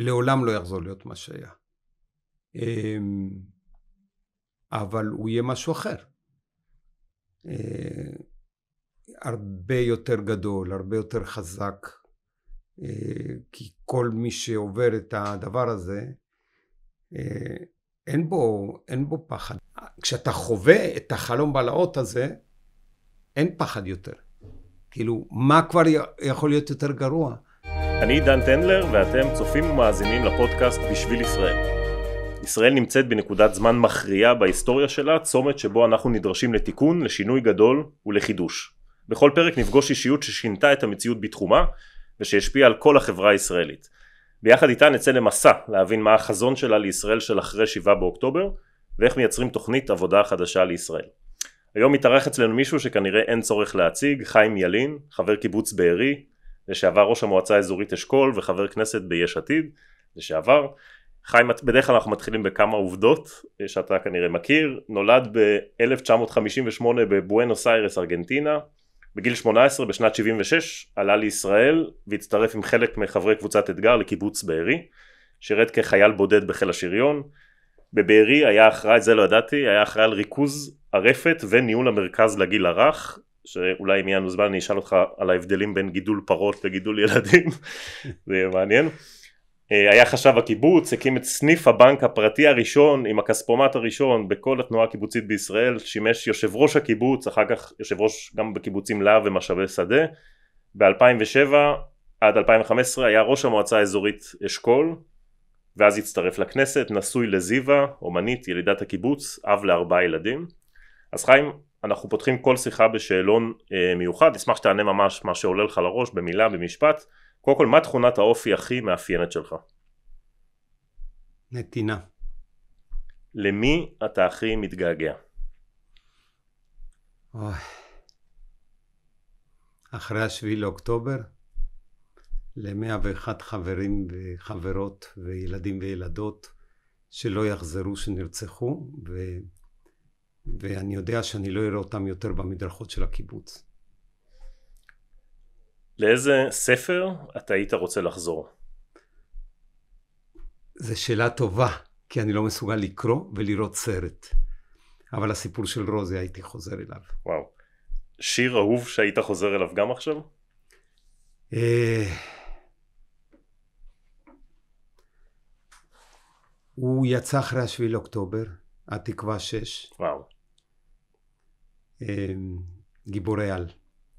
לעולם לא יחזור להיות מה שהיה. אמ, אבל הוא יהיה משהו אחר. אה, הרבה יותר גדול, הרבה יותר חזק, אה, כי כל מי שעובר את הדבר הזה, אה, אין בו, אין בו פחד. כשאתה חווה את החלום בלהות הזה, אין פחד יותר. כאילו, מה כבר יכול להיות יותר גרוע? אני דן טנדלר ואתם צופים ומאזינים לפודקאסט בשביל ישראל. ישראל נמצאת בנקודת זמן מכריעה בהיסטוריה שלה, צומת שבו אנחנו נדרשים לתיקון, לשינוי גדול ולחידוש. בכל פרק נפגוש אישיות ששינתה את המציאות בתחומה ושהשפיעה על כל החברה הישראלית. ביחד איתה נצא למסע להבין מה החזון שלה לישראל של אחרי 7 באוקטובר ואיך מייצרים תוכנית עבודה חדשה לישראל. היום מתארח אצלנו מישהו שכנראה אין צורך להציג, חיים ילין, חבר קיבוץ בארי, לשעבר ראש המועצה האזורית אשכול וחבר כנסת ביש עתיד, לשעבר. חיים, בדרך כלל אנחנו מתחילים בכמה עובדות אה, שאתה כנראה מכיר. נולד ב-1958 בבואנוס איירס, ארגנטינה. בגיל 18, בשנת 76, עלה לישראל והצטרף עם חלק מחברי קבוצת אתגר לקיבוץ בארי. שירת כחייל בודד בחיל השריון. בבארי היה אחראי, זה לא ידעתי, היה אחראי על ריכוז הרפת וניהול המרכז לגיל הרך, שאולי אם יהיה לנו זמן אני אשאל אותך על ההבדלים בין גידול פרות לגידול ילדים, זה יהיה מעניין. אה, היה חשב הקיבוץ, הקים את סניף הבנק הפרטי הראשון עם הכספומט הראשון בכל התנועה הקיבוצית בישראל, שימש יושב ראש הקיבוץ, אחר כך יושב ראש גם בקיבוצים להב ומשאבי שדה. ב-2007 עד 2015 היה ראש המועצה האזורית אשכול, ואז הצטרף לכנסת, נשוי לזיווה, אומנית, ילידת הקיבוץ, אב לארבעה ילדים. אז חיים, אנחנו פותחים כל שיחה בשאלון אה, מיוחד, אשמח שתענה ממש מה שעולה לך לראש, במילה, במשפט. קודם כל, מה תכונת האופי הכי מאפיינת שלך? נתינה. למי אתה הכי מתגעגע? אוי. אחרי השביעי לאוקטובר, ל-101 חברים וחברות וילדים וילדות שלא יחזרו, שנרצחו, ו... ואני יודע שאני לא אראה אותם יותר במדרכות של הקיבוץ. לאיזה ספר אתה היית רוצה לחזור? זו שאלה טובה, כי אני לא מסוגל לקרוא ולראות סרט. אבל הסיפור של רוזי הייתי חוזר אליו. וואו. שיר אהוב שהיית חוזר אליו גם עכשיו? אה, הוא יצא אחרי השביעי לאוקטובר, התקווה 6. וואו. אמ, גיבורי על.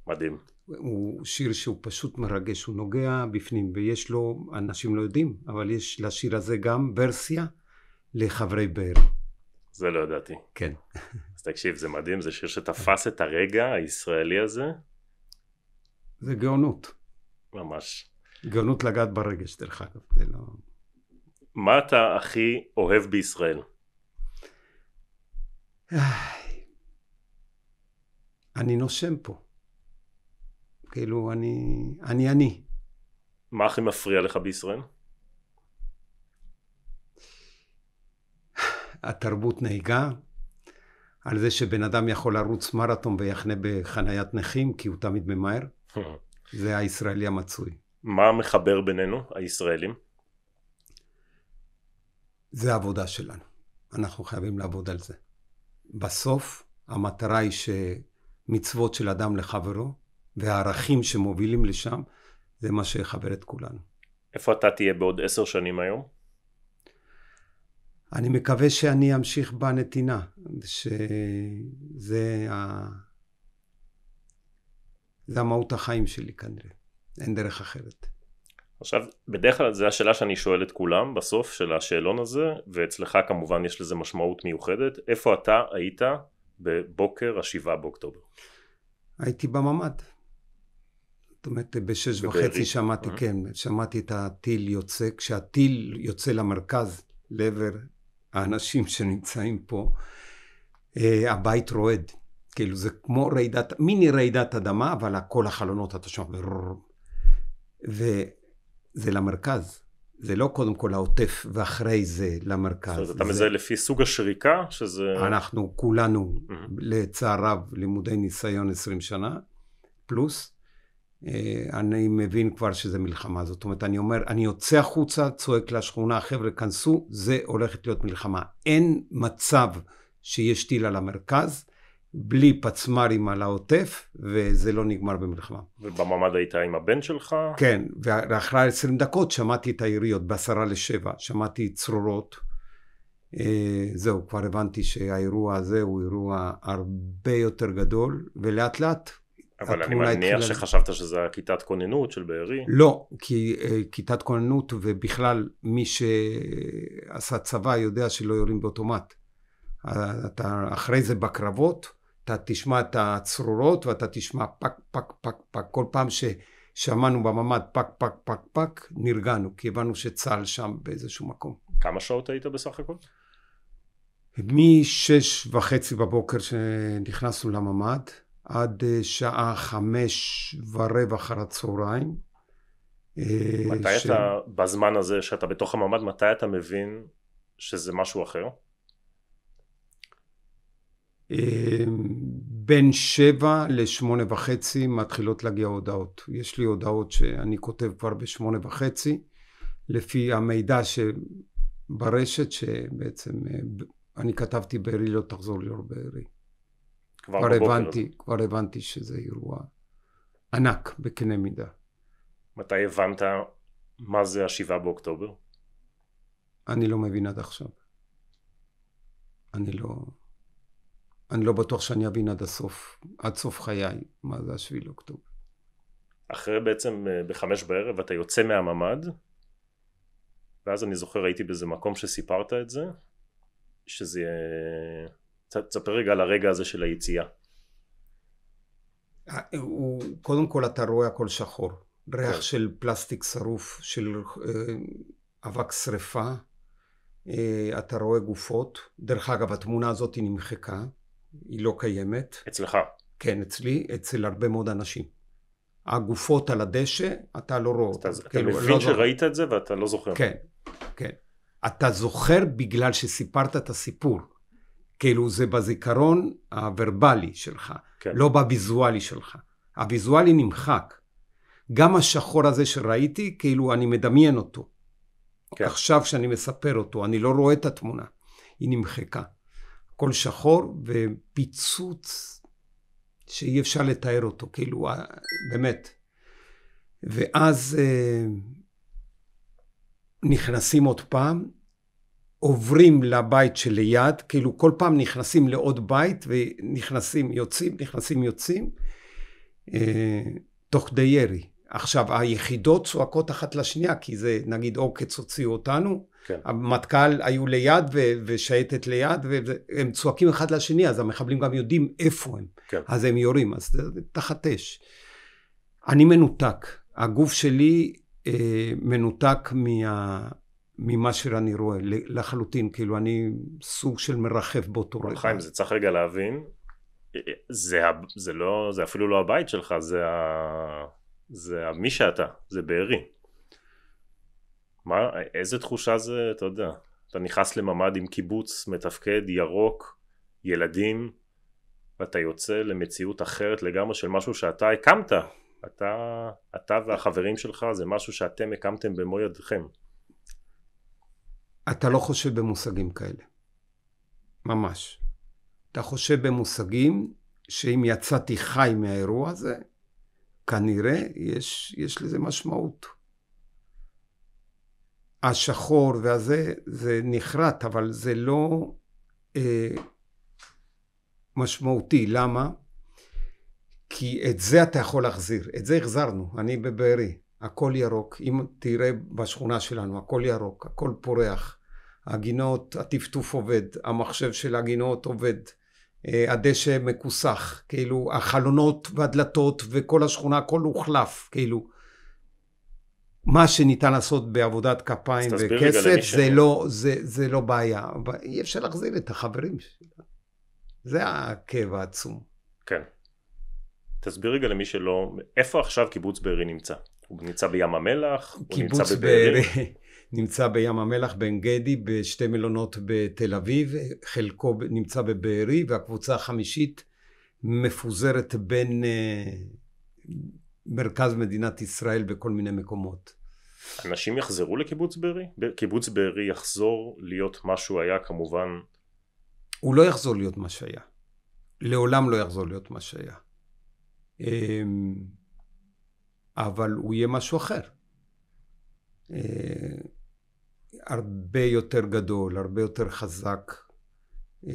מדהים. הוא שיר שהוא פשוט מרגש, הוא נוגע בפנים, ויש לו, אנשים לא יודעים, אבל יש לשיר הזה גם ורסיה לחברי באר. זה לא ידעתי. כן. אז תקשיב, זה מדהים, זה שיר שתפס את הרגע הישראלי הזה. זה גאונות. ממש. גאונות לגעת ברגש, דרך אגב, זה לא... מה אתה הכי אוהב בישראל? אני נושם פה. כאילו, אני אני. אני. מה הכי מפריע לך בישראל? התרבות נהיגה, על זה שבן אדם יכול לרוץ מרתום ויחנה בחניית נכים, כי הוא תמיד ממהר. זה הישראלי המצוי. מה מחבר בינינו, הישראלים? זה העבודה שלנו. אנחנו חייבים לעבוד על זה. בסוף המטרה היא שמצוות של אדם לחברו, והערכים שמובילים לשם, זה מה שיחבר את כולנו. איפה אתה תהיה בעוד עשר שנים היום? אני מקווה שאני אמשיך בנתינה, שזה ה... זה המהות החיים שלי כנראה, אין דרך אחרת. עכשיו, בדרך כלל זו השאלה שאני שואל את כולם בסוף של השאלון הזה, ואצלך כמובן יש לזה משמעות מיוחדת. איפה אתה היית בבוקר השבעה באוקטובר? הייתי בממ"ד. זאת אומרת, בשש וחצי שמעתי, mm-hmm. כן, שמעתי את הטיל יוצא. כשהטיל יוצא למרכז, לעבר האנשים שנמצאים פה, אה, הבית רועד. כאילו, זה כמו רעידת, מיני רעידת אדמה, אבל כל החלונות, אתה שומע, ו... זה למרכז. זה לא קודם כל העוטף ואחרי זה למרכז. זאת אומרת, אתה מזהה לפי סוג השריקה, שזה... אנחנו כולנו, mm-hmm. לצער רב, לימודי ניסיון 20 שנה, פלוס. אה, אני מבין כבר שזה מלחמה. זאת אומרת, אני אומר, אני יוצא החוצה, צועק לשכונה, חבר'ה, כנסו, זה הולכת להיות מלחמה. אין מצב שיש טיל על המרכז, בלי פצמ"רים על העוטף, וזה לא נגמר במלחמה. ובממ"ד היית עם הבן שלך? כן, ואחרי 20 דקות שמעתי את היריות, בעשרה לשבע, שמעתי צרורות. אה, זהו, כבר הבנתי שהאירוע הזה הוא אירוע הרבה יותר גדול, ולאט לאט אבל אני מניח התחילה... שחשבת שזה היה כיתת כוננות של בארי. לא, כי אה, כיתת כוננות ובכלל מי שעשה צבא יודע שלא יורים באוטומט. אה, אתה אחרי זה בקרבות, אתה תשמע את הצרורות ואתה תשמע פק, פק, פק, פק. כל פעם ששמענו בממ"ד פק, פק, פק, פק, נרגענו, כי הבנו שצה"ל שם באיזשהו מקום. כמה שעות היית בסך הכל? משש וחצי בבוקר שנכנסנו לממ"ד, עד אה, שעה חמש ורבע אחר הצהריים. אה, מתי ש... אתה, בזמן הזה שאתה בתוך הממ"ד, מתי אתה מבין שזה משהו אחר? אמ, בין שבע לשמונה וחצי מתחילות להגיע הודעות. יש לי הודעות שאני כותב כבר בשמונה וחצי, לפי המידע שברשת, שבעצם אה, אני כתבתי בארי לא תחזור ליאור בארי. כבר, הבנתי, לא. כבר הבנתי שזה אירוע ענק בקנה מידה. מתי הבנת מה זה השבעה באוקטובר? אני לא מבין עד עכשיו. אני לא... אני לא בטוח שאני אבין עד הסוף, עד סוף חיי, מה זה השביעי לאוקטובר. אחרי בעצם אה, בחמש בערב אתה יוצא מהממ"ד, ואז אני זוכר הייתי באיזה מקום שסיפרת את זה, שזה... יהיה... אה, תספר רגע על הרגע הזה של היציאה. אה, הוא, קודם כל אתה רואה הכל שחור. ריח כן. של פלסטיק שרוף, של אבק שרפה. אתה רואה גופות. דרך אגב, התמונה הזאת נמחקה. היא לא קיימת. אצלך. כן, אצלי, אצל הרבה מאוד אנשים. הגופות על הדשא, אתה לא רואה אותן. אתה כאילו, מבין לא שראית זוכר. את זה ואתה לא זוכר. כן, כן. אתה זוכר בגלל שסיפרת את הסיפור. כאילו זה בזיכרון הוורבלי שלך, כן. לא בוויזואלי שלך. הוויזואלי נמחק. גם השחור הזה שראיתי, כאילו אני מדמיין אותו. כן. עכשיו שאני מספר אותו, אני לא רואה את התמונה. היא נמחקה. הכל שחור ופיצוץ שאי אפשר לתאר אותו, כאילו, אה, באמת. ואז אה, נכנסים עוד פעם, עוברים לבית שליד, כאילו כל פעם נכנסים לעוד בית ונכנסים, יוצאים, נכנסים, יוצאים, אה, תוך כדי ירי. עכשיו, היחידות צועקות אחת לשנייה, כי זה, נגיד, עוקץ אוקיי, הוציאו אותנו, כן. המטכ"ל היו ליד ו- ושייטת ליד, והם צועקים אחד לשני, אז המחבלים גם יודעים איפה הם. כן. אז הם יורים, אז תחת אש. אני מנותק. הגוף שלי אה, מנותק מה... ממה שאני רואה לחלוטין, כאילו אני סוג של מרחב באותו רגע. חיים, זה צריך רגע להבין, זה, זה, לא, זה אפילו לא הבית שלך, זה, ה, זה מי שאתה, זה בארי. מה, איזה תחושה זה, אתה יודע, אתה נכנס לממ"ד עם קיבוץ מתפקד, ירוק, ילדים, ואתה יוצא למציאות אחרת לגמרי של משהו שאתה הקמת. אתה, אתה והחברים שלך זה משהו שאתם הקמתם במו ידכם. אתה לא חושב במושגים כאלה. ממש. אתה חושב במושגים שאם יצאתי חי מהאירוע הזה, כנראה יש, יש לזה משמעות. השחור והזה, זה נחרט, אבל זה לא אה, משמעותי. למה? כי את זה אתה יכול להחזיר. את זה החזרנו, אני בבארי. הכל ירוק. אם תראה בשכונה שלנו, הכל ירוק, הכל פורח. הגינות, הטפטוף עובד, המחשב של הגינות עובד, אה, הדשא מכוסח, כאילו החלונות והדלתות וכל השכונה, הכל הוחלף, כאילו מה שניתן לעשות בעבודת כפיים וכסף, זה לא, זה, זה לא בעיה. אבל אי אפשר להחזיר את החברים שלה. זה הכאב העצום. כן. תסביר רגע למי שלא, איפה עכשיו קיבוץ בארי נמצא? הוא נמצא בים המלח? קיבוץ בארי נמצא בים המלח, בן גדי, בשתי מלונות בתל אביב, חלקו נמצא בבארי, והקבוצה החמישית מפוזרת בין... אה, מרכז מדינת ישראל בכל מיני מקומות. אנשים יחזרו לקיבוץ בארי? קיבוץ בארי יחזור להיות מה שהוא היה כמובן... הוא לא יחזור להיות מה שהיה. לעולם לא יחזור להיות מה שהיה. אמ, אבל הוא יהיה משהו אחר. אה, הרבה יותר גדול, הרבה יותר חזק, אה,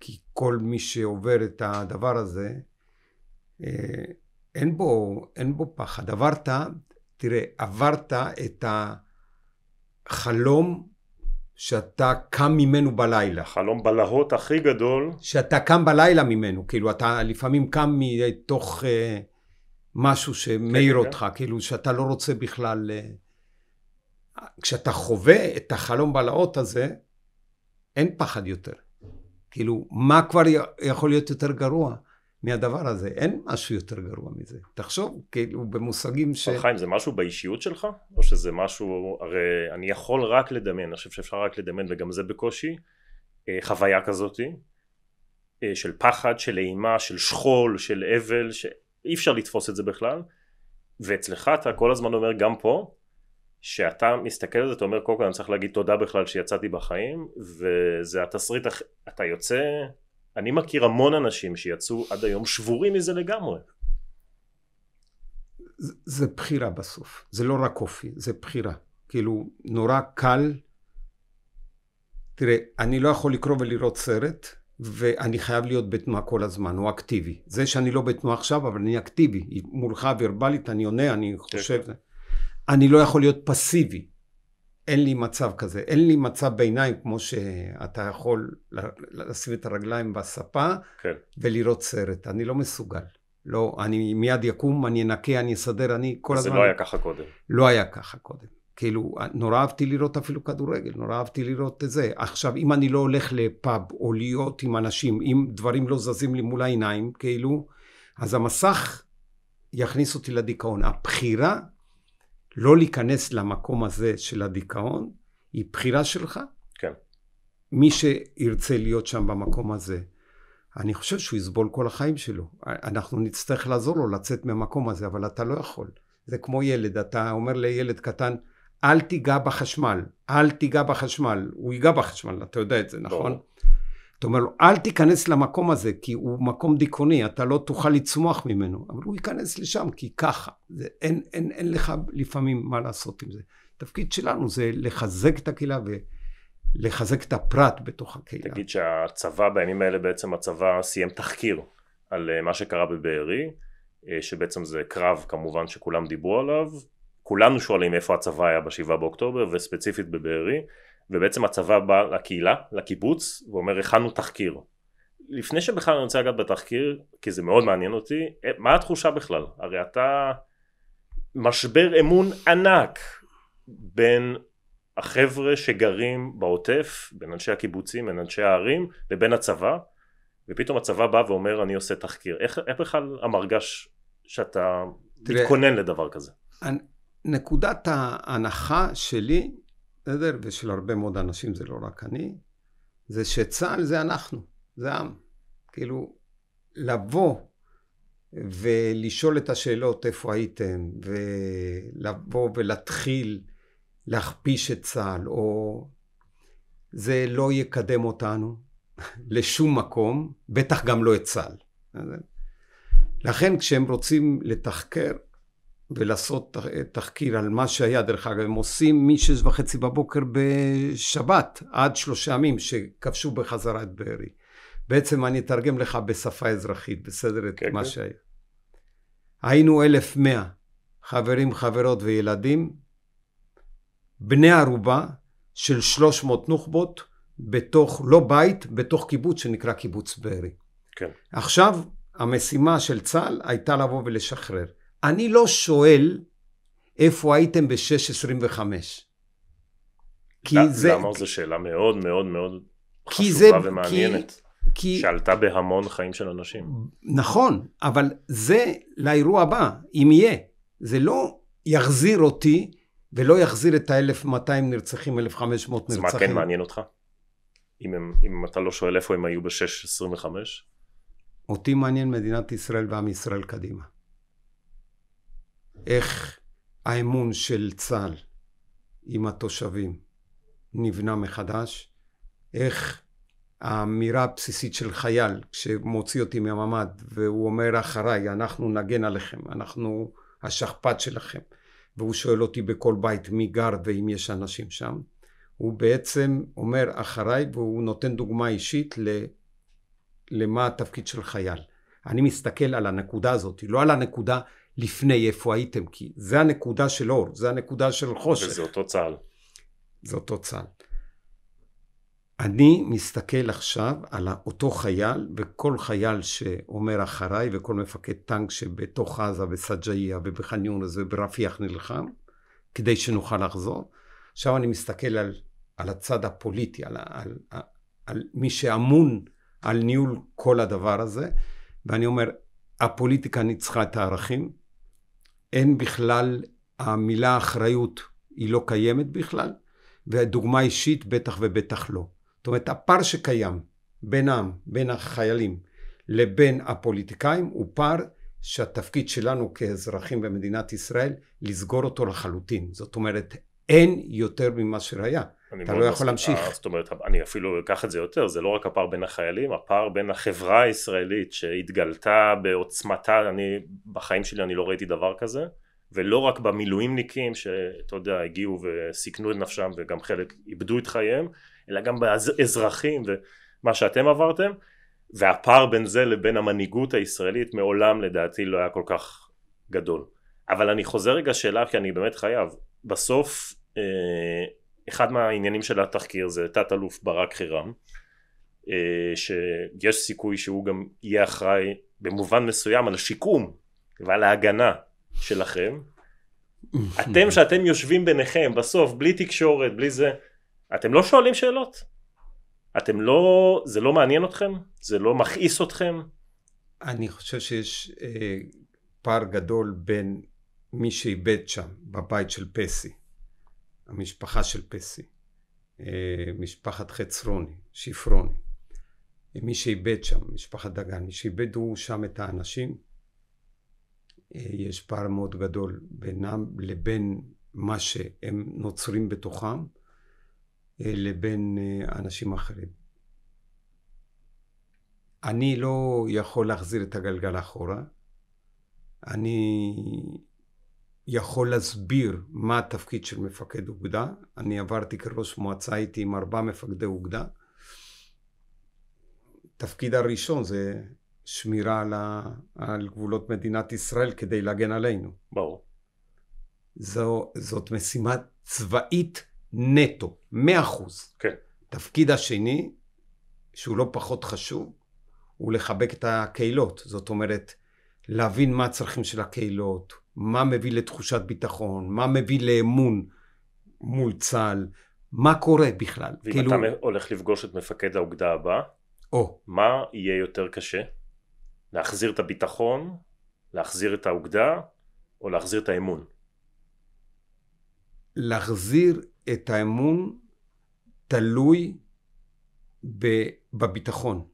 כי כל מי שעובר את הדבר הזה אה, אין בו, אין בו פחד. עברת, תראה, עברת את החלום שאתה קם ממנו בלילה. חלום בלהות הכי גדול. שאתה קם בלילה ממנו, כאילו אתה לפעמים קם מתוך אה, משהו שמאיר כן, אותך, כן. כאילו שאתה לא רוצה בכלל... אה, כשאתה חווה את החלום בלהות הזה, אין פחד יותר. כאילו, מה כבר יכול להיות יותר גרוע? מהדבר הזה. אין משהו יותר גרוע מזה. תחשוב, כאילו, במושגים ש... חיים, זה משהו באישיות שלך? או שזה משהו, הרי אני יכול רק לדמיין, אני חושב שאפשר רק לדמיין, וגם זה בקושי, אה, חוויה כזאתי, אה, של פחד, של אימה, של שכול, של אבל, שאי אפשר לתפוס את זה בכלל. ואצלך אתה כל הזמן אומר גם פה, שאתה מסתכל על זה, אתה אומר, קודם כל אני צריך להגיד תודה בכלל שיצאתי בחיים, וזה התסריט, אתה יוצא... אני מכיר המון אנשים שיצאו עד היום שבורים מזה לגמרי. זה, זה בחירה בסוף, זה לא רק אופי, זה בחירה. כאילו, נורא קל. תראה, אני לא יכול לקרוא ולראות סרט, ואני חייב להיות בתנועה כל הזמן, הוא אקטיבי. זה שאני לא בתנועה עכשיו, אבל אני אקטיבי. מולך ורבלית, אני עונה, אני כן. חושב... אני לא יכול להיות פסיבי. אין לי מצב כזה, אין לי מצב ביניים כמו שאתה יכול לשים את הרגליים בספה כן. ולראות סרט, אני לא מסוגל. לא, אני מיד יקום, אני אנקה, אני אסדר, אני כל הזמן... זה לא היה ככה קודם. לא היה ככה קודם. כאילו, נורא אהבתי לראות אפילו כדורגל, נורא אהבתי לראות את זה. עכשיו, אם אני לא הולך לפאב או להיות עם אנשים, אם דברים לא זזים לי מול העיניים, כאילו, אז המסך יכניס אותי לדיכאון. הבחירה לא להיכנס למקום הזה של הדיכאון, היא בחירה שלך. כן. מי שירצה להיות שם במקום הזה, אני חושב שהוא יסבול כל החיים שלו. אנחנו נצטרך לעזור לו לצאת מהמקום הזה, אבל אתה לא יכול. זה כמו ילד, אתה אומר לילד קטן, אל תיגע בחשמל, אל תיגע בחשמל. הוא ייגע בחשמל, אתה יודע את זה, נכון? אתה אומר לו, אל תיכנס למקום הזה, כי הוא מקום דיכאוני, אתה לא תוכל לצמוח ממנו. אבל הוא ייכנס לשם, כי ככה. זה, אין, אין, אין לך לפעמים מה לעשות עם זה. התפקיד שלנו זה לחזק את הקהילה ולחזק את הפרט בתוך הקהילה. תגיד שהצבא, בימים האלה בעצם הצבא סיים תחקיר על אה, מה שקרה בבארי, אה, שבעצם זה קרב כמובן שכולם דיברו עליו. כולנו שואלים איפה הצבא היה בשבעה באוקטובר, וספציפית בבארי. ובעצם הצבא בא לקהילה, לקיבוץ, ואומר הכנו תחקיר. לפני שבכלל אני רוצה לגעת בתחקיר, כי זה מאוד מעניין אותי, אה, מה התחושה בכלל? הרי אתה משבר אמון ענק בין החבר'ה שגרים בעוטף, בין אנשי הקיבוצים, בין אנשי הערים, לבין הצבא, ופתאום הצבא בא ואומר אני עושה תחקיר. איך, איך בכלל המרגש שאתה תראה, מתכונן לדבר כזה? נקודת ההנחה שלי בסדר? ושל הרבה מאוד אנשים, זה לא רק אני, זה שצה"ל זה אנחנו, זה העם. כאילו, לבוא ולשאול את השאלות איפה הייתם, ולבוא ולהתחיל להכפיש את צה"ל, או זה לא יקדם אותנו לשום מקום, בטח גם לא את צה"ל. לכן כשהם רוצים לתחקר, ולעשות תחקיר על מה שהיה, דרך אגב, הם עושים משש וחצי בבוקר בשבת עד שלושה ימים שכבשו בחזרה את בארי. בעצם אני אתרגם לך בשפה אזרחית, בסדר? את כן, מה כן. שהיה. היינו אלף מאה חברים, חברות וילדים, בני ערובה של 300 נוח'בות בתוך, לא בית, בתוך קיבוץ שנקרא קיבוץ בארי. כן. עכשיו המשימה של צה"ל הייתה לבוא ולשחרר. אני לא שואל איפה הייתם ב-6.25. כי لا, זה... למה זו שאלה מאוד מאוד מאוד חשובה זה, ומעניינת. כי, כי... שעלתה בהמון חיים של אנשים. נכון, אבל זה לאירוע הבא, אם יהיה. זה לא יחזיר אותי ולא יחזיר את ה-1200 נרצחים, 1500 נרצחים. אז מה כן מעניין אותך? אם, הם, אם אתה לא שואל איפה הם היו ב-6.25? אותי מעניין מדינת ישראל ועם ישראל קדימה. איך האמון של צה"ל עם התושבים נבנה מחדש, איך האמירה הבסיסית של חייל כשמוציא אותי מהממ"ד והוא אומר אחריי אנחנו נגן עליכם, אנחנו השכפ"ץ שלכם והוא שואל אותי בכל בית מי גר ואם יש אנשים שם הוא בעצם אומר אחריי והוא נותן דוגמה אישית ל, למה התפקיד של חייל. אני מסתכל על הנקודה הזאת, לא על הנקודה לפני איפה הייתם, כי זה הנקודה של אור, זה הנקודה של חושך. וזה אותו צה"ל. זה אותו צה"ל. אני מסתכל עכשיו על אותו חייל, וכל חייל שאומר אחריי, וכל מפקד טנק שבתוך עזה, בסג'עיה, ובח'אן יונס, וברפיח נלחם, כדי שנוכל לחזור. עכשיו אני מסתכל על, על הצד הפוליטי, על, על, על, על מי שאמון על ניהול כל הדבר הזה, ואני אומר, הפוליטיקה ניצחה את הערכים, אין בכלל, המילה אחריות היא לא קיימת בכלל, ודוגמה אישית בטח ובטח לא. זאת אומרת, הפער שקיים בין העם, בין החיילים, לבין הפוליטיקאים, הוא פער שהתפקיד שלנו כאזרחים במדינת ישראל, לסגור אותו לחלוטין. זאת אומרת, אין יותר ממה שהיה. אתה לא יכול להמשיך. אה, זאת אומרת, אני אפילו אקח את זה יותר, זה לא רק הפער בין החיילים, הפער בין החברה הישראלית שהתגלתה בעוצמתה, אני, בחיים שלי אני לא ראיתי דבר כזה, ולא רק במילואימניקים שאתה יודע, הגיעו וסיכנו את נפשם וגם חלק איבדו את חייהם, אלא גם באזרחים ומה שאתם עברתם, והפער בין זה לבין המנהיגות הישראלית מעולם לדעתי לא היה כל כך גדול. אבל אני חוזר רגע שאלה כי אני באמת חייב, בסוף אה, אחד מהעניינים של התחקיר זה תת אלוף ברק חירם אה, שיש סיכוי שהוא גם יהיה אחראי במובן מסוים על השיקום ועל ההגנה שלכם אתם שאתם יושבים ביניכם בסוף בלי תקשורת בלי זה אתם לא שואלים שאלות אתם לא זה לא מעניין אתכם זה לא מכעיס אתכם אני חושב שיש אה, פער גדול בין מי שאיבד שם בבית של פסי המשפחה של פסי, אה, משפחת חצרוני, שפרוני, מי שאיבד שם, משפחת דגן, מי שאיבדו שם את האנשים, אה, יש פער מאוד גדול בינם לבין מה שהם נוצרים בתוכם אה, לבין אנשים אחרים. אני לא יכול להחזיר את הגלגל אחורה. אני יכול להסביר מה התפקיד של מפקד אוגדה. אני עברתי כראש מועצה, הייתי עם ארבעה מפקדי אוגדה. התפקיד הראשון זה שמירה על, ה... על גבולות מדינת ישראל כדי להגן עלינו. ברור. זו, זאת משימה צבאית נטו, מאה אחוז. כן. התפקיד השני, שהוא לא פחות חשוב, הוא לחבק את הקהילות. זאת אומרת, להבין מה הצרכים של הקהילות, מה מביא לתחושת ביטחון, מה מביא לאמון מול צה"ל, מה קורה בכלל. ואם כאילו... אתה הולך לפגוש את מפקד האוגדה הבא, או. מה יהיה יותר קשה? להחזיר את הביטחון, להחזיר את האוגדה, או להחזיר את האמון? להחזיר את האמון תלוי בביטחון.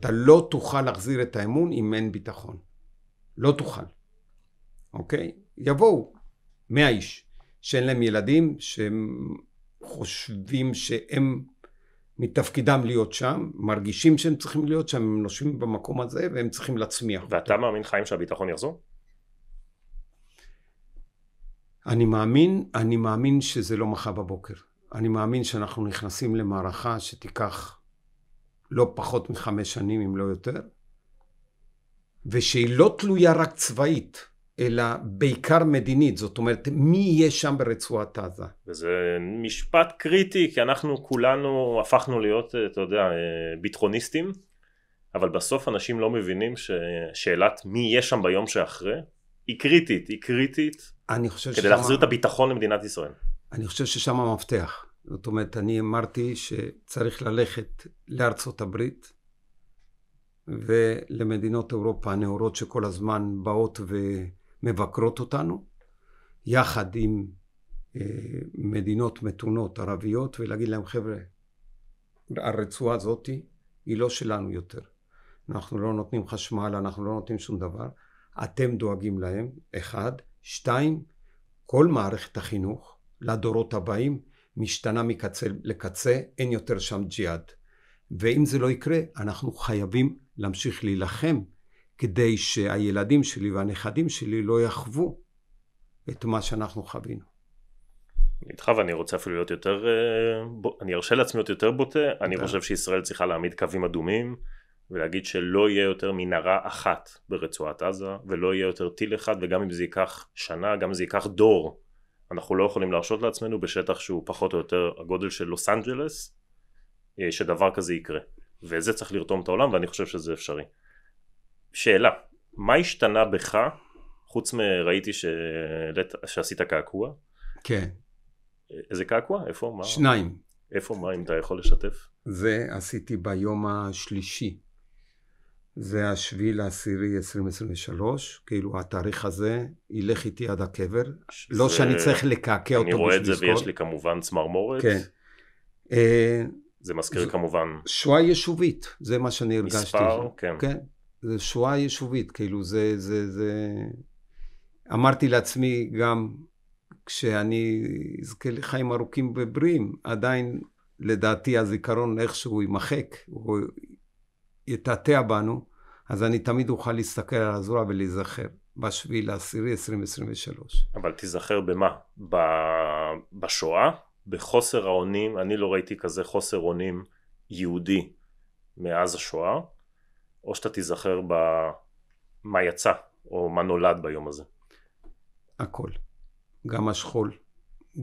אתה לא תוכל להחזיר את האמון אם אין ביטחון. לא תוכל. אוקיי? יבואו 100 איש שאין להם ילדים, שהם חושבים שהם מתפקידם להיות שם, מרגישים שהם צריכים להיות שם, הם נושבים במקום הזה והם צריכים להצמיח. ואתה אותו. מאמין חיים שהביטחון יחזור? אני מאמין, אני מאמין שזה לא מחר בבוקר. אני מאמין שאנחנו נכנסים למערכה שתיקח לא פחות מחמש שנים אם לא יותר, ושהיא לא תלויה רק צבאית. אלא בעיקר מדינית, זאת אומרת מי יהיה שם ברצועת עזה. זה משפט קריטי כי אנחנו כולנו הפכנו להיות, אה, אתה יודע, אה, ביטחוניסטים, אבל בסוף אנשים לא מבינים ששאלת מי יהיה שם ביום שאחרי היא קריטית, היא קריטית אני חושב כדי ששמה... להחזיר את הביטחון למדינת ישראל. אני חושב ששם המפתח. זאת אומרת, אני אמרתי שצריך ללכת לארצות הברית ולמדינות אירופה הנאורות שכל הזמן באות ו... מבקרות אותנו, יחד עם אה, מדינות מתונות ערביות, ולהגיד להם, חבר'ה, הרצועה הזאת היא לא שלנו יותר. אנחנו לא נותנים חשמל, אנחנו לא נותנים שום דבר. אתם דואגים להם, אחד. שתיים, כל מערכת החינוך לדורות הבאים משתנה מקצה לקצה, אין יותר שם ג'יהאד. ואם זה לא יקרה, אנחנו חייבים להמשיך להילחם כדי שהילדים שלי והנכדים שלי לא יחוו את מה שאנחנו חווינו. איתך ואני רוצה אפילו להיות יותר, אה, אני ארשה לעצמי להיות יותר בוטה, אני חושב שישראל צריכה להעמיד קווים אדומים ולהגיד שלא יהיה יותר מנהרה אחת ברצועת עזה ולא יהיה יותר טיל אחד וגם אם זה ייקח שנה, גם אם זה ייקח דור, אנחנו לא יכולים להרשות לעצמנו בשטח שהוא פחות או יותר הגודל של לוס אנג'לס, אה, שדבר כזה יקרה. וזה צריך לרתום את העולם ואני חושב שזה אפשרי. שאלה, מה השתנה בך, חוץ מראיתי ש... שעשית קעקוע? כן. איזה קעקוע? איפה? מה? שניים. איפה? מה? אם אתה יכול לשתף? זה עשיתי ביום השלישי. זה השביעי לעשירי 2023, כאילו התאריך הזה ילך איתי עד הקבר. לא שזה... לא שאני צריך לקעקע אותו בשביל לזכור. אני רואה את זה לזכור. ויש לי כמובן צמרמורת. כן. אה, זה מזכיר זה... כמובן... שואה יישובית, זה מה שאני הרגשתי. מספר, כן. כן. זה שואה יישובית, כאילו זה, זה, זה... אמרתי לעצמי גם כשאני אזכה לחיים ארוכים ובריאים, עדיין לדעתי הזיכרון איכשהו יימחק, הוא יתעתע בנו, אז אני תמיד אוכל להסתכל על הזרוע ולהיזכר. בשביעי לעשירי 2023. אבל תיזכר במה? ב... בשואה? בחוסר האונים? אני לא ראיתי כזה חוסר אונים יהודי מאז השואה. או שאתה תיזכר במה יצא, או מה נולד ביום הזה. הכל. גם השכול,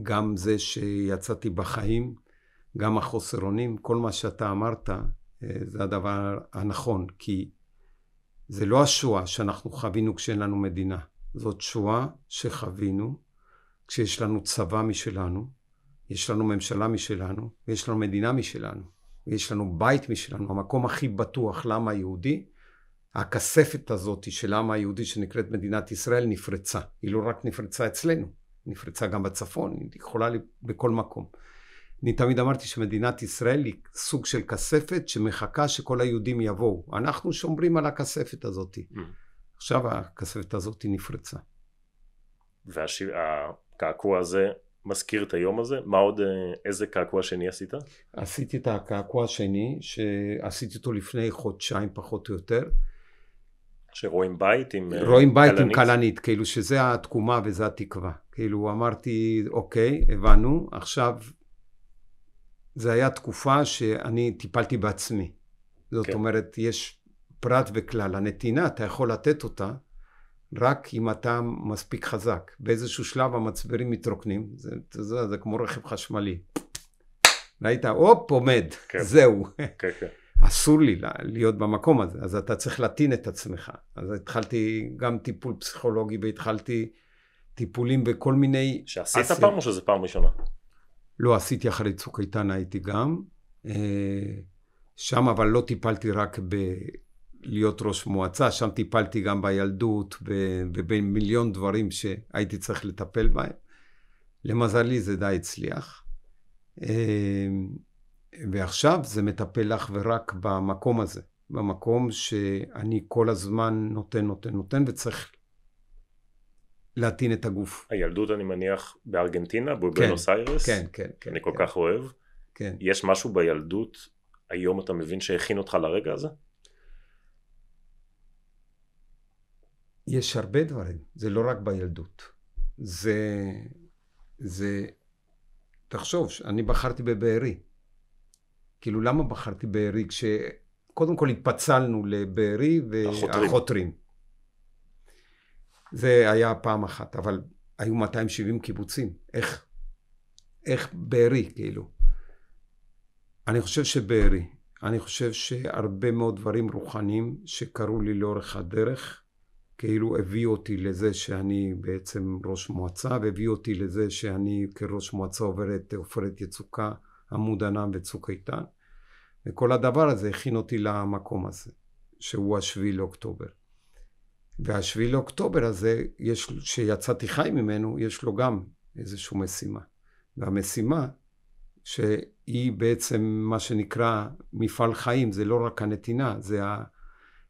גם זה שיצאתי בחיים, גם החוסר אונים, כל מה שאתה אמרת, אה, זה הדבר הנכון, כי זה לא השואה שאנחנו חווינו כשאין לנו מדינה. זאת שואה שחווינו כשיש לנו צבא משלנו, יש לנו ממשלה משלנו, ויש לנו מדינה משלנו. יש לנו בית משלנו, המקום הכי בטוח לעם היהודי, הכספת הזאת של העם היהודי שנקראת מדינת ישראל נפרצה. היא לא רק נפרצה אצלנו, היא נפרצה גם בצפון, היא יכולה לי בכל מקום. אני תמיד אמרתי שמדינת ישראל היא סוג של כספת שמחכה שכל היהודים יבואו. אנחנו שומרים על הכספת הזאת. Mm. עכשיו הכספת הזאת נפרצה. והקעקוע הזה מזכיר את היום הזה? מה עוד, אה, איזה קעקוע שני עשית? עשיתי את הקעקוע השני, שעשיתי אותו לפני חודשיים פחות או יותר. שרואים בית עם כלנית? אה, רואים בית קלנית. עם כלנית, כאילו שזה התקומה וזה התקווה. כאילו אמרתי, אוקיי, הבנו, עכשיו זה היה תקופה שאני טיפלתי בעצמי. זאת כן. אומרת, יש פרט וכלל. הנתינה, אתה יכול לתת אותה, רק אם אתה מספיק חזק. באיזשהו שלב המצברים מתרוקנים, זה, זה, זה זה כמו רכב חשמלי. ראית, הופ, עומד, כן. זהו. כן, כן. אסור לי להיות במקום הזה, אז אתה צריך להטעין את עצמך. אז התחלתי גם טיפול פסיכולוגי והתחלתי טיפולים בכל מיני... שעשית עשר... פעם או שזה פעם ראשונה? לא, עשיתי אחרי צוק איתן הייתי גם. אה, שם אבל לא טיפלתי רק להיות ראש מועצה, שם טיפלתי גם בילדות ובין מיליון דברים שהייתי צריך לטפל בהם. למזלי זה די הצליח. אמ, ועכשיו זה מטפל אך ורק במקום הזה, במקום שאני כל הזמן נותן, נותן, נותן, וצריך להטעין את הגוף. הילדות, אני מניח, בארגנטינה, בבנוס כן, איירס? כן, כן, כן. אני כל כן. כך אוהב. כן. יש משהו בילדות, היום אתה מבין שהכין אותך לרגע הזה? יש הרבה דברים, זה לא רק בילדות. זה, זה, תחשוב, אני בחרתי בבארי. כאילו, למה בחרתי בארי כשקודם כל התפצלנו לבארי והחותרים? זה היה פעם אחת, אבל היו 270 קיבוצים. איך? איך בארי, כאילו? אני חושב שבארי, אני חושב שהרבה מאוד דברים רוחניים שקרו לי לאורך הדרך, כאילו הביא אותי לזה שאני בעצם ראש מועצה והביא אותי לזה שאני כראש מועצה עובר את עופרת יצוקה, עמוד ענן וצוק איתן וכל הדבר הזה הכין אותי למקום הזה שהוא השביעי לאוקטובר והשביעי לאוקטובר הזה יש, שיצאתי חי ממנו יש לו גם איזושהי משימה והמשימה שהיא בעצם מה שנקרא מפעל חיים זה לא רק הנתינה זה ה...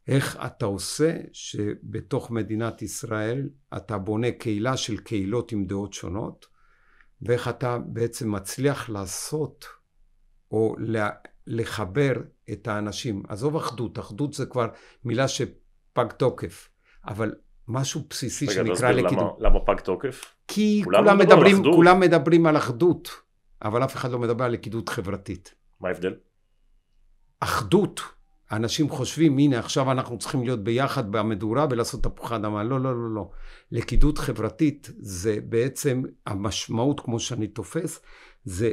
איך אתה עושה שבתוך מדינת ישראל אתה בונה קהילה של קהילות עם דעות שונות, ואיך אתה בעצם מצליח לעשות או לחבר את האנשים. עזוב אחדות, אחדות זה כבר מילה שפג תוקף, אבל משהו בסיסי שנקרא לקידום. רגע, למה פג תוקף? כי כולם מדברים, כולם מדברים על אחדות, אבל אף אחד לא מדבר על לכידות חברתית. מה ההבדל? אחדות אנשים חושבים, הנה עכשיו אנחנו צריכים להיות ביחד במדורה ולעשות תפוחי אדמה. לא, לא, לא, לא. לכידות חברתית זה בעצם המשמעות, כמו שאני תופס, זה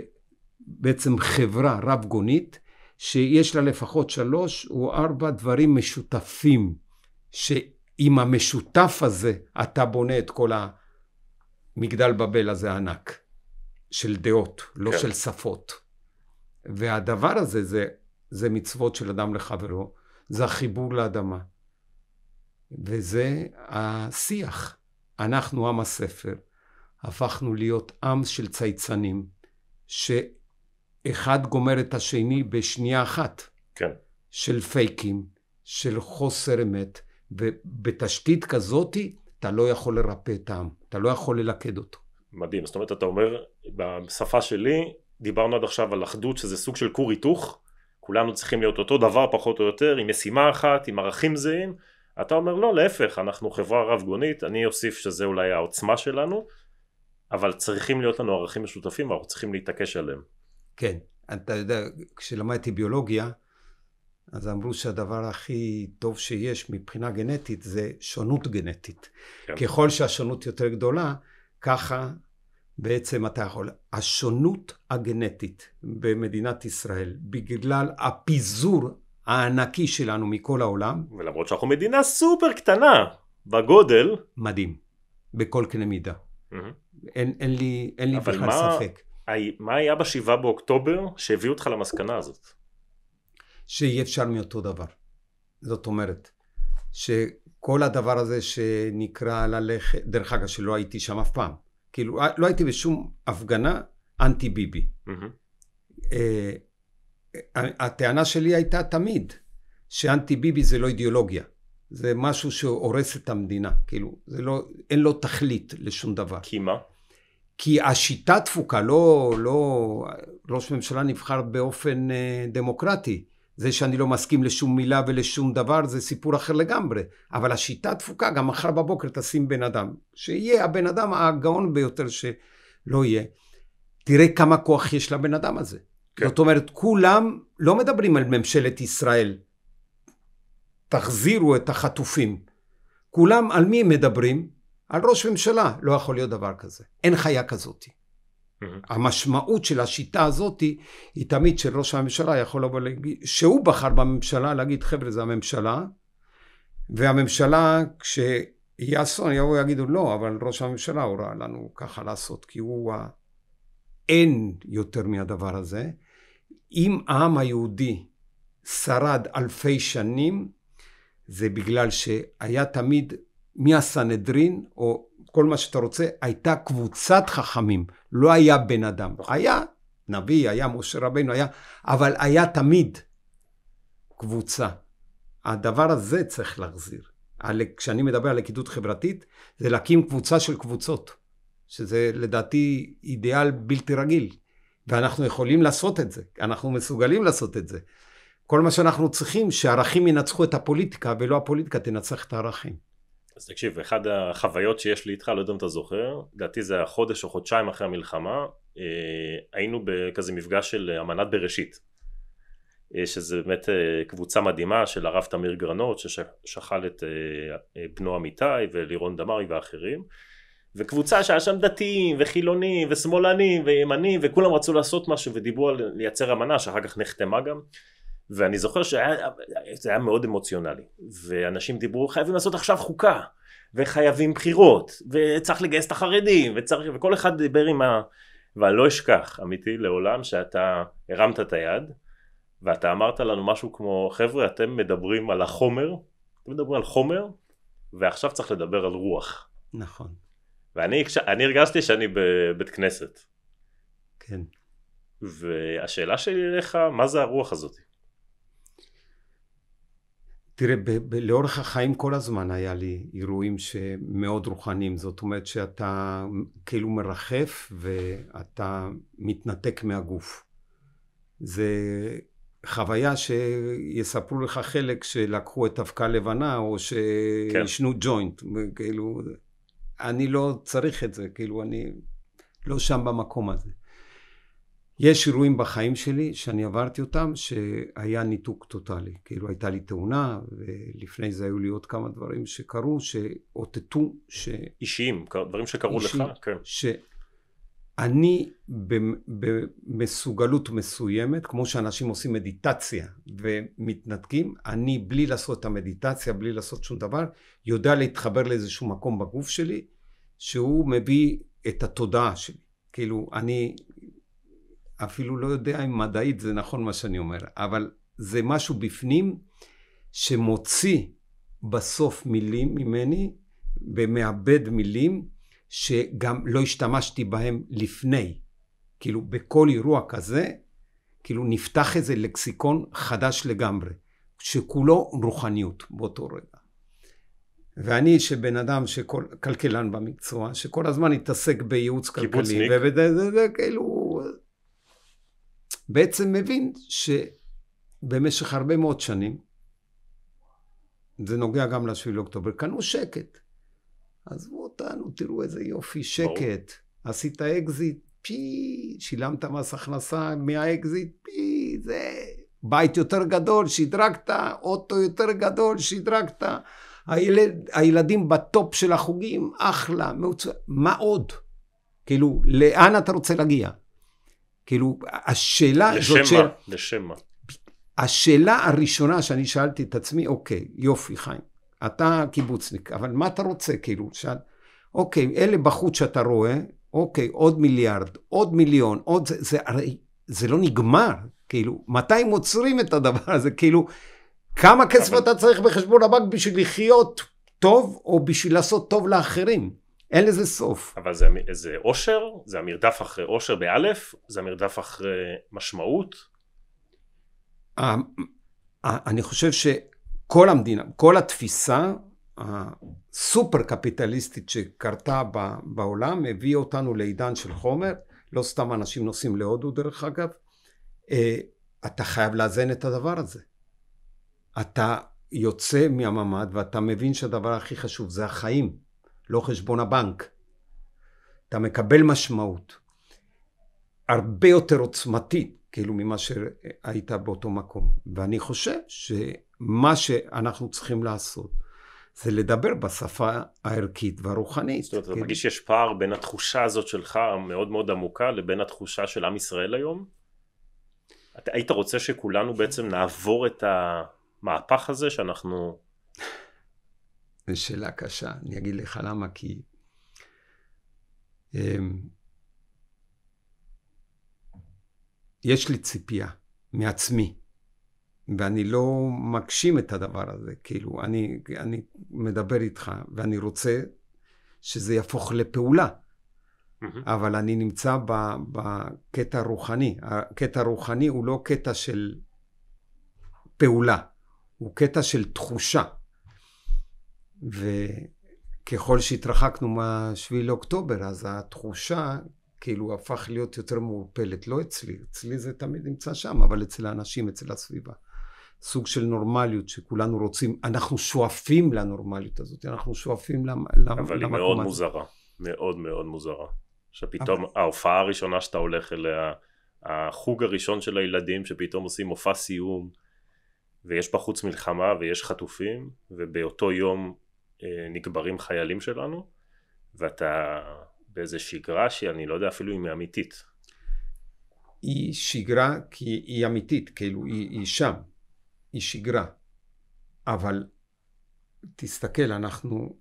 בעצם חברה רב-גונית, שיש לה לפחות שלוש או ארבע דברים משותפים, שעם המשותף הזה אתה בונה את כל המגדל בבל הזה הענק, של דעות, לא כן. של שפות. והדבר הזה זה זה מצוות של אדם לחברו, זה החיבור לאדמה. וזה השיח. אנחנו עם הספר, הפכנו להיות עם של צייצנים, שאחד גומר את השני בשנייה אחת. כן. של פייקים, של חוסר אמת, ובתשתית כזאתי אתה לא יכול לרפא את העם, אתה לא יכול ללכד אותו. מדהים, זאת אומרת אתה אומר, בשפה שלי דיברנו עד עכשיו על אחדות שזה סוג של כור היתוך, כולנו צריכים להיות אותו דבר פחות או יותר, עם משימה אחת, עם ערכים זהים, אתה אומר לא, להפך, אנחנו חברה רב גונית, אני אוסיף שזה אולי העוצמה שלנו, אבל צריכים להיות לנו ערכים משותפים ואנחנו צריכים להתעקש עליהם. כן, אתה יודע, כשלמדתי ביולוגיה, אז אמרו שהדבר הכי טוב שיש מבחינה גנטית זה שונות גנטית. כן. ככל שהשונות יותר גדולה, ככה בעצם אתה יכול, השונות הגנטית במדינת ישראל, בגלל הפיזור הענקי שלנו מכל העולם. ולמרות שאנחנו מדינה סופר קטנה בגודל. מדהים, בכל קנה מידה. Mm-hmm. אין, אין לי, אין לי בכלל מה, ספק. אבל מה היה בשבעה באוקטובר שהביא אותך למסקנה הזאת? שאי אפשר מאותו דבר. זאת אומרת, שכל הדבר הזה שנקרא ללכת, דרך אגב שלא הייתי שם אף פעם. כאילו, אה, לא הייתי בשום הפגנה אנטי ביבי. Mm-hmm. אה, אה, הטענה שלי הייתה תמיד, שאנטי ביבי זה לא אידיאולוגיה. זה משהו שהורס את המדינה, כאילו, זה לא, אין לו תכלית לשום דבר. כי מה? כי השיטה תפוקה, לא, לא, ראש ממשלה נבחר באופן אה, דמוקרטי. זה שאני לא מסכים לשום מילה ולשום דבר זה סיפור אחר לגמרי, אבל השיטה תפוקה, גם מחר בבוקר תשים בן אדם, שיהיה הבן אדם הגאון ביותר שלא יהיה. תראה כמה כוח יש לבן אדם הזה. כן. זאת אומרת, כולם לא מדברים על ממשלת ישראל, תחזירו את החטופים. כולם, על מי הם מדברים? על ראש ממשלה. לא יכול להיות דבר כזה. אין חיה כזאת. Mm-hmm. המשמעות של השיטה הזאת היא היא תמיד של ראש הממשלה יכול לבוא להגיד, שהוא בחר בממשלה להגיד חבר'ה זה הממשלה והממשלה כשיהיה אסון יבואו יגידו לא אבל ראש הממשלה הורה לנו ככה לעשות כי הוא ה... אין יותר מהדבר הזה אם העם היהודי שרד אלפי שנים זה בגלל שהיה תמיד מהסנהדרין או כל מה שאתה רוצה, הייתה קבוצת חכמים, לא היה בן אדם. נכון. היה נביא, היה משה רבנו, היה, אבל היה תמיד קבוצה. הדבר הזה צריך להחזיר. על, כשאני מדבר על לכידות חברתית, זה להקים קבוצה של קבוצות, שזה לדעתי אידיאל בלתי רגיל, ואנחנו יכולים לעשות את זה, אנחנו מסוגלים לעשות את זה. כל מה שאנחנו צריכים, שערכים ינצחו את הפוליטיקה, ולא הפוליטיקה תנצח את הערכים. אז תקשיב, אחת החוויות שיש לי איתך, לא יודע אם אתה זוכר, לדעתי זה החודש או חודשיים אחרי המלחמה, אה, היינו בכזה מפגש של אמנת בראשית, אה, שזה באמת אה, קבוצה מדהימה של הרב תמיר גרנות, ששכל את בנו אמיתי ולירון דמארי ואחרים, וקבוצה שהיה שם דתיים וחילונים ושמאלנים וימנים וכולם רצו לעשות משהו ודיברו על לייצר אמנה שאחר כך נחתמה גם ואני זוכר שזה היה מאוד אמוציונלי, ואנשים דיברו חייבים לעשות עכשיו חוקה, וחייבים בחירות, וצריך לגייס את החרדים, וצריך, וכל אחד דיבר עם ה... ואני לא אשכח, אמיתי, לעולם שאתה הרמת את היד, ואתה אמרת לנו משהו כמו, חבר'ה, אתם מדברים על החומר, אתם מדברים על חומר, ועכשיו צריך לדבר על רוח. נכון. ואני הרגשתי שאני בבית כנסת. כן. והשאלה שלי אליך, מה זה הרוח הזאת? תראה, ב- ב- לאורך החיים כל הזמן היה לי אירועים שמאוד רוחניים. זאת אומרת שאתה כאילו מרחף ואתה מתנתק מהגוף. זה חוויה שיספרו לך חלק שלקחו את אבקה לבנה או כן. שישנו כן. ג'וינט. כאילו, אני לא צריך את זה, כאילו, אני לא שם במקום הזה. יש אירועים בחיים שלי שאני עברתי אותם שהיה ניתוק טוטאלי. כאילו הייתה לי תאונה, ולפני זה היו לי עוד כמה דברים שקרו, שאותתו, ש... אישיים, דברים שקרו אישיים, לך, כן. שאני במסוגלות מסוימת, כמו שאנשים עושים מדיטציה ומתנתקים, אני בלי לעשות את המדיטציה, בלי לעשות שום דבר, יודע להתחבר לאיזשהו מקום בגוף שלי, שהוא מביא את התודעה שלי. כאילו, אני אפילו לא יודע אם מדעית זה נכון מה שאני אומר, אבל זה משהו בפנים שמוציא בסוף מילים ממני ומאבד מילים שגם לא השתמשתי בהם לפני. כאילו בכל אירוע כזה, כאילו נפתח איזה לקסיקון חדש לגמרי, שכולו רוחניות באותו רגע. ואני שבן אדם שכל, כלכלן במקצוע, שכל הזמן התעסק בייעוץ כלכלי, קיבוצניק, ובזה, כאילו בעצם מבין שבמשך הרבה מאוד שנים, זה נוגע גם לשביל אוקטובר, קנו שקט. עזבו אותנו, תראו איזה יופי, שקט. עשית אקזיט, פי, שילמת מס הכנסה מהאקזיט, פי, זה... בית יותר גדול, שדרגת, אוטו יותר גדול, שדרגת. הילד, הילדים בטופ של החוגים, אחלה, מעוצ... מה עוד? כאילו, לאן אתה רוצה להגיע? כאילו, השאלה לשם זאת שאלה... לשם מה? השאלה הראשונה שאני שאלתי את עצמי, אוקיי, יופי, חיים, אתה קיבוצניק, אבל מה אתה רוצה? כאילו, שאל, אוקיי, אלה בחוץ שאתה רואה, אוקיי, עוד מיליארד, עוד מיליון, עוד זה, זה הרי, זה לא נגמר, כאילו, מתי הם עוצרים את הדבר הזה? כאילו, כמה כסף אבל... אתה צריך בחשבון הבנק בשביל לחיות טוב, או בשביל לעשות טוב לאחרים? אין לזה סוף. אבל זה, אמ-, זה אושר? זה המרדף אחרי אושר באלף? זה המרדף אחרי משמעות? אה, אה, אני חושב שכל המדינה, כל התפיסה הסופר קפיטליסטית שקרתה בעולם הביאה אותנו לעידן של חומר, לא סתם אנשים נוסעים להודו דרך אגב, אה, אתה חייב לאזן את הדבר הזה. אתה יוצא מהממ"ד ואתה מבין שהדבר הכי חשוב זה החיים. לא חשבון הבנק. אתה מקבל משמעות הרבה יותר עוצמתית, כאילו, ממה שהיית באותו מקום. ואני חושב שמה שאנחנו צריכים לעשות זה לדבר בשפה הערכית והרוחנית. זאת אומרת, כן. אתה מרגיש שיש פער בין התחושה הזאת שלך, המאוד מאוד עמוקה, לבין התחושה של עם ישראל היום? אתה היית רוצה שכולנו בעצם נעבור את המהפך הזה שאנחנו זו שאלה קשה. אני אגיד לך למה, כי... אמ, יש לי ציפייה מעצמי, ואני לא מגשים את הדבר הזה. כאילו, אני, אני מדבר איתך, ואני רוצה שזה יהפוך לפעולה. אבל אני נמצא בקטע הרוחני. הקטע הרוחני הוא לא קטע של פעולה, הוא קטע של תחושה. וככל שהתרחקנו מהשביעי לאוקטובר, אז התחושה כאילו הפך להיות יותר מעורפלת. לא אצלי, אצלי זה תמיד נמצא שם, אבל אצל האנשים, אצל הסביבה. סוג של נורמליות שכולנו רוצים, אנחנו שואפים לנורמליות הזאת, אנחנו שואפים למ, למ, אבל למקום היא מאוד הזה. מוזרה, מאוד מאוד מוזרה. שפתאום אבל... ההופעה הראשונה שאתה הולך אליה, החוג הראשון של הילדים שפתאום עושים מופע סיום, ויש בחוץ מלחמה ויש חטופים, ובאותו יום אה, נקברים חיילים שלנו, ואתה באיזה שגרה שאני לא יודע אפילו אם היא אמיתית. היא שגרה כי היא אמיתית, כאילו היא, היא שם, היא שגרה. אבל תסתכל, אנחנו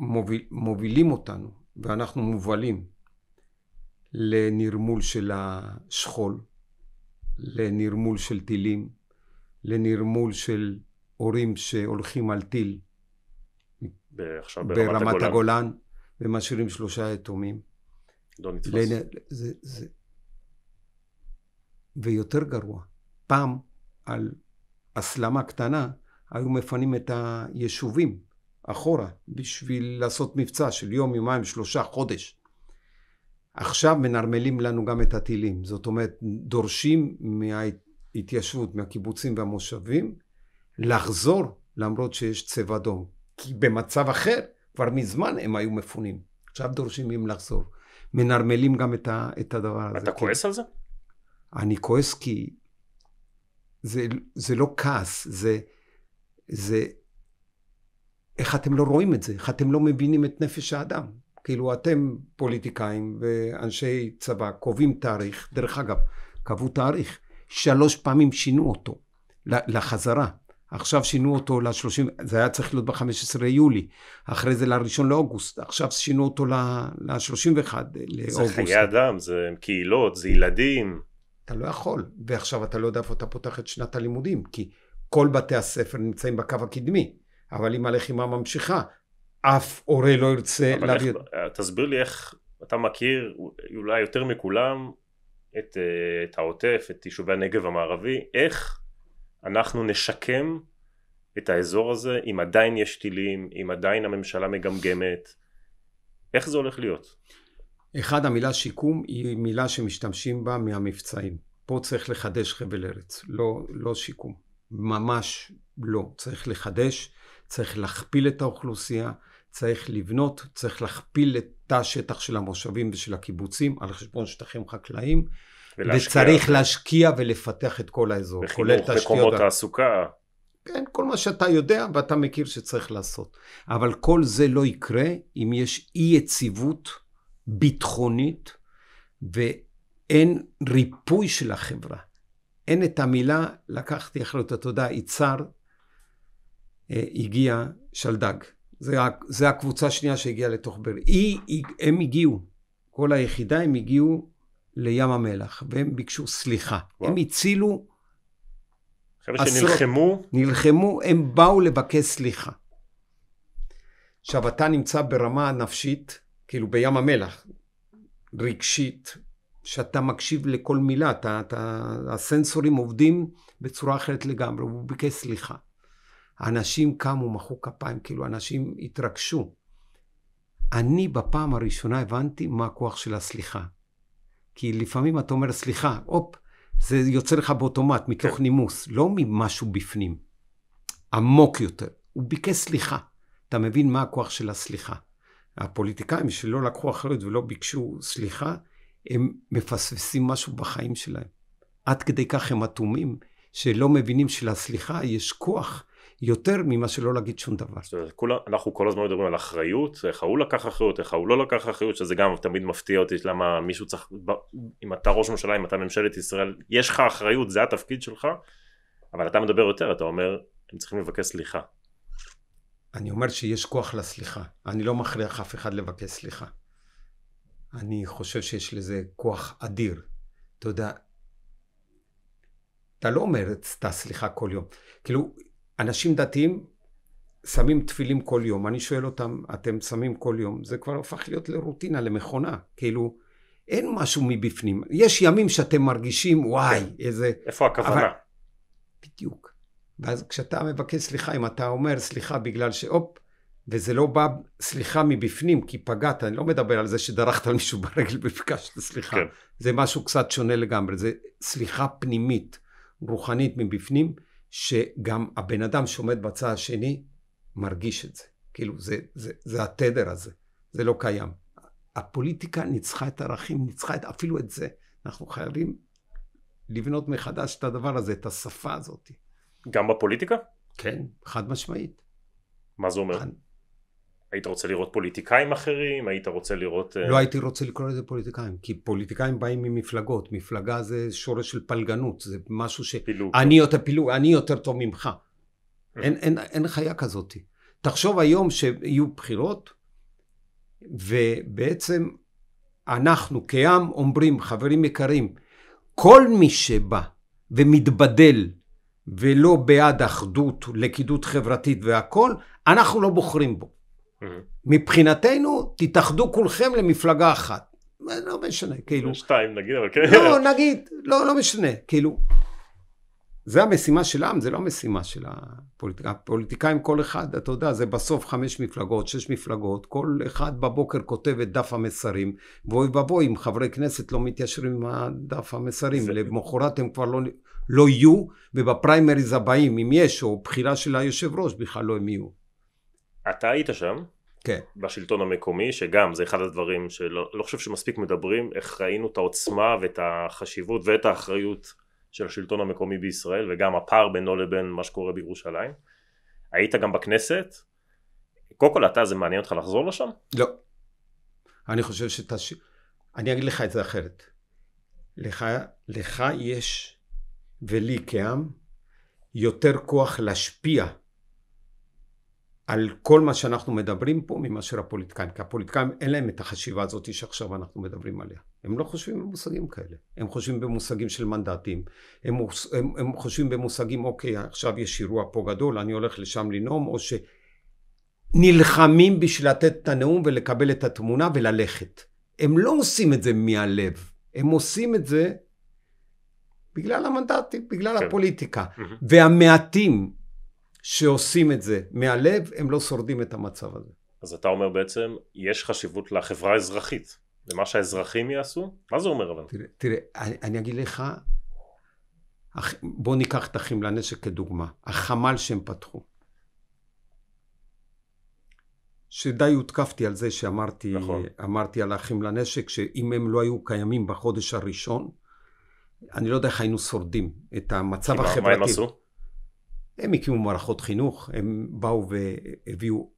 מוביל, מובילים אותנו, ואנחנו מובלים לנרמול של השכול, לנרמול של טילים, לנרמול של הורים שהולכים על טיל עכשיו ברמת, ברמת הגולן. הגולן, ומשאירים שלושה יתומים. לא נתפס. זה, זה... ויותר גרוע, פעם על הסלמה קטנה היו מפנים את היישובים אחורה בשביל לעשות מבצע של יום, יומיים, שלושה, חודש. עכשיו מנרמלים לנו גם את הטילים. זאת אומרת, דורשים מההתיישבות, מהקיבוצים והמושבים, לחזור למרות שיש צבע אדום. כי במצב אחר, כבר מזמן הם היו מפונים. עכשיו דורשים מהם לחזור. מנרמלים גם את, ה, את הדבר הזה. אתה כן. כועס על זה? אני כועס כי זה, זה לא כעס, זה, זה איך אתם לא רואים את זה, איך אתם לא מבינים את נפש האדם. כאילו אתם פוליטיקאים ואנשי צבא קובעים תאריך, דרך אגב, קבעו תאריך, שלוש פעמים שינו אותו לחזרה. עכשיו שינו אותו ל-30, זה היה צריך להיות ב-15 יולי, אחרי זה ל-1 לאוגוסט, עכשיו שינו אותו ל-31 לאוגוסט. זה חיי אדם, זה קהילות, זה ילדים. אתה לא יכול, ועכשיו אתה לא יודע איפה אתה פותח את שנת הלימודים, כי כל בתי הספר נמצאים בקו הקדמי, אבל אם הלחימה ממשיכה, אף הורה לא ירצה להביא... איך, אה, תסביר לי איך אתה מכיר, אולי יותר מכולם, את, אה, את העוטף, את יישובי הנגב המערבי, איך אנחנו נשקם את האזור הזה אם עדיין יש טילים, אם עדיין הממשלה מגמגמת, איך זה הולך להיות? אחד, המילה שיקום היא מילה שמשתמשים בה מהמבצעים. פה צריך לחדש חבל ארץ, לא, לא שיקום. ממש לא. צריך לחדש, צריך להכפיל את האוכלוסייה, צריך לבנות, צריך להכפיל את תא השטח של המושבים ושל הקיבוצים על חשבון שטחים חקלאיים. ולהשקיע. וצריך להשקיע ולפתח את כל האזור, כולל תשתיות. וחינוך, מקומות תעסוקה. כן, כל מה שאתה יודע ואתה מכיר שצריך לעשות. אבל כל זה לא יקרה אם יש אי יציבות ביטחונית ואין ריפוי של החברה. אין את המילה, לקחתי אחריות, אתה יודע, יצהר, אה, הגיע שלדג. זו הקבוצה השנייה שהגיעה לתוך באר. הם הגיעו, כל היחידה הם הגיעו לים המלח, והם ביקשו סליחה. וואו. הם הצילו... חבר'ה שנלחמו? נלחמו, הם באו לבקש סליחה. עכשיו, אתה נמצא ברמה נפשית, כאילו בים המלח, רגשית, שאתה מקשיב לכל מילה, אתה, אתה, הסנסורים עובדים בצורה אחרת לגמרי, הוא ביקש סליחה. אנשים קמו, מחאו כפיים, כאילו אנשים התרגשו. אני בפעם הראשונה הבנתי מה הכוח של הסליחה. כי לפעמים אתה אומר, סליחה, הופ, זה יוצא לך באוטומט, מתוך כן. נימוס, לא ממשהו בפנים, עמוק יותר. הוא ביקש סליחה. אתה מבין מה הכוח של הסליחה. הפוליטיקאים שלא לקחו אחריות ולא ביקשו סליחה, הם מפספסים משהו בחיים שלהם. עד כדי כך הם אטומים, שלא מבינים שלסליחה יש כוח יותר ממה שלא להגיד שום דבר. זאת אומרת, כולה, אנחנו כל הזמן מדברים על אחריות, איך ההוא לקח אחריות, איך ההוא לא לקח אחריות, שזה גם תמיד מפתיע אותי למה מישהו צריך, אם אתה ראש ממשלה, אם אתה ממשלת ישראל, יש לך אחריות, זה התפקיד שלך, אבל אתה מדבר יותר, אתה אומר, הם צריכים לבקש סליחה. אני אומר שיש כוח לסליחה. אני לא מכריח אף אחד לבקש סליחה. אני חושב שיש לזה כוח אדיר. אתה יודע, אתה לא אומר, את הסליחה כל יום. כאילו, אנשים דתיים שמים תפילים כל יום. אני שואל אותם, אתם שמים כל יום? זה כבר הפך להיות לרוטינה, למכונה. כאילו, אין משהו מבפנים. יש ימים שאתם מרגישים, וואי, כן. איזה... איפה הכוונה? אבל... בדיוק. ואז כשאתה מבקש סליחה, אם אתה אומר סליחה בגלל שהופ, וזה לא בא סליחה מבפנים, כי פגעת, אני לא מדבר על זה שדרכת על מישהו ברגל וביקשת סליחה. כן. זה משהו קצת שונה לגמרי, זה סליחה פנימית, רוחנית מבפנים. שגם הבן אדם שעומד בצד השני מרגיש את זה. כאילו, זה, זה, זה התדר הזה, זה לא קיים. הפוליטיקה ניצחה את הערכים, ניצחה את, אפילו את זה. אנחנו חייבים לבנות מחדש את הדבר הזה, את השפה הזאת. גם בפוליטיקה? כן, חד משמעית. מה זה אומר? חד... היית רוצה לראות פוליטיקאים אחרים? היית רוצה לראות... אה, לא הייתי רוצה לקרוא לזה פוליטיקאים, כי פוליטיקאים באים ממפלגות. מפלגה זה שורש של פלגנות, זה משהו ש... פילוג. אני יותר פילוג, אני יותר טוב ממך. אה. אין, אין, אין חיה כזאת. תחשוב היום שיהיו בחירות, ובעצם אנחנו כעם אומרים, חברים יקרים, כל מי שבא ומתבדל ולא בעד אחדות, לכידות חברתית והכול, אנחנו לא בוחרים בו. Mm-hmm. מבחינתנו, תתאחדו כולכם למפלגה אחת. לא משנה, כאילו. שתיים נגיד, אבל כן. לא, נגיד, לא, לא משנה, כאילו. זה המשימה של העם, זה לא המשימה של הפוליטיקאים. הפוליטיקאים כל אחד, אתה יודע, זה בסוף חמש מפלגות, שש מפלגות, כל אחד בבוקר כותב את דף המסרים, ואוי ואבוי אם חברי כנסת לא מתיישרים עם הדף המסרים, זה... למחרת הם כבר לא, לא יהיו, ובפריימריז הבאים, אם יש, או בחירה של היושב ראש, בכלל לא הם יהיו. אתה היית שם, כן. בשלטון המקומי, שגם זה אחד הדברים שלא לא חושב שמספיק מדברים, איך ראינו את העוצמה ואת החשיבות ואת האחריות של השלטון המקומי בישראל, וגם הפער בינו לבין מה שקורה בירושלים. היית גם בכנסת, קודם כל אתה, זה מעניין אותך לחזור לשם? לא. אני חושב שאתה... ש... אני אגיד לך את זה אחרת. לך, לך יש, ולי כעם, יותר כוח להשפיע על כל מה שאנחנו מדברים פה מאשר הפוליטיקאים, כי הפוליטיקאים אין להם את החשיבה הזאת שעכשיו אנחנו מדברים עליה. הם לא חושבים במושגים כאלה, הם חושבים במושגים של מנדטים, הם, הם, הם חושבים במושגים אוקיי עכשיו יש אירוע פה גדול אני הולך לשם לנאום או שנלחמים בשביל לתת את הנאום ולקבל את התמונה וללכת. הם לא עושים את זה מהלב, הם עושים את זה בגלל המנדטים, בגלל כן. הפוליטיקה. והמעטים שעושים את זה מהלב, הם לא שורדים את המצב הזה. אז אתה אומר בעצם, יש חשיבות לחברה האזרחית, למה שהאזרחים יעשו? מה זה אומר אבל? תראה, תראה אני, אני אגיד לך, בוא ניקח את אחים לנשק כדוגמה. החמ"ל שהם פתחו. שדי הותקפתי על זה שאמרתי נכון. אמרתי על האחים לנשק, שאם הם לא היו קיימים בחודש הראשון, אני לא יודע איך היינו שורדים את המצב החברתי. מה הם עשו? הם הקימו מערכות חינוך, הם באו והביאו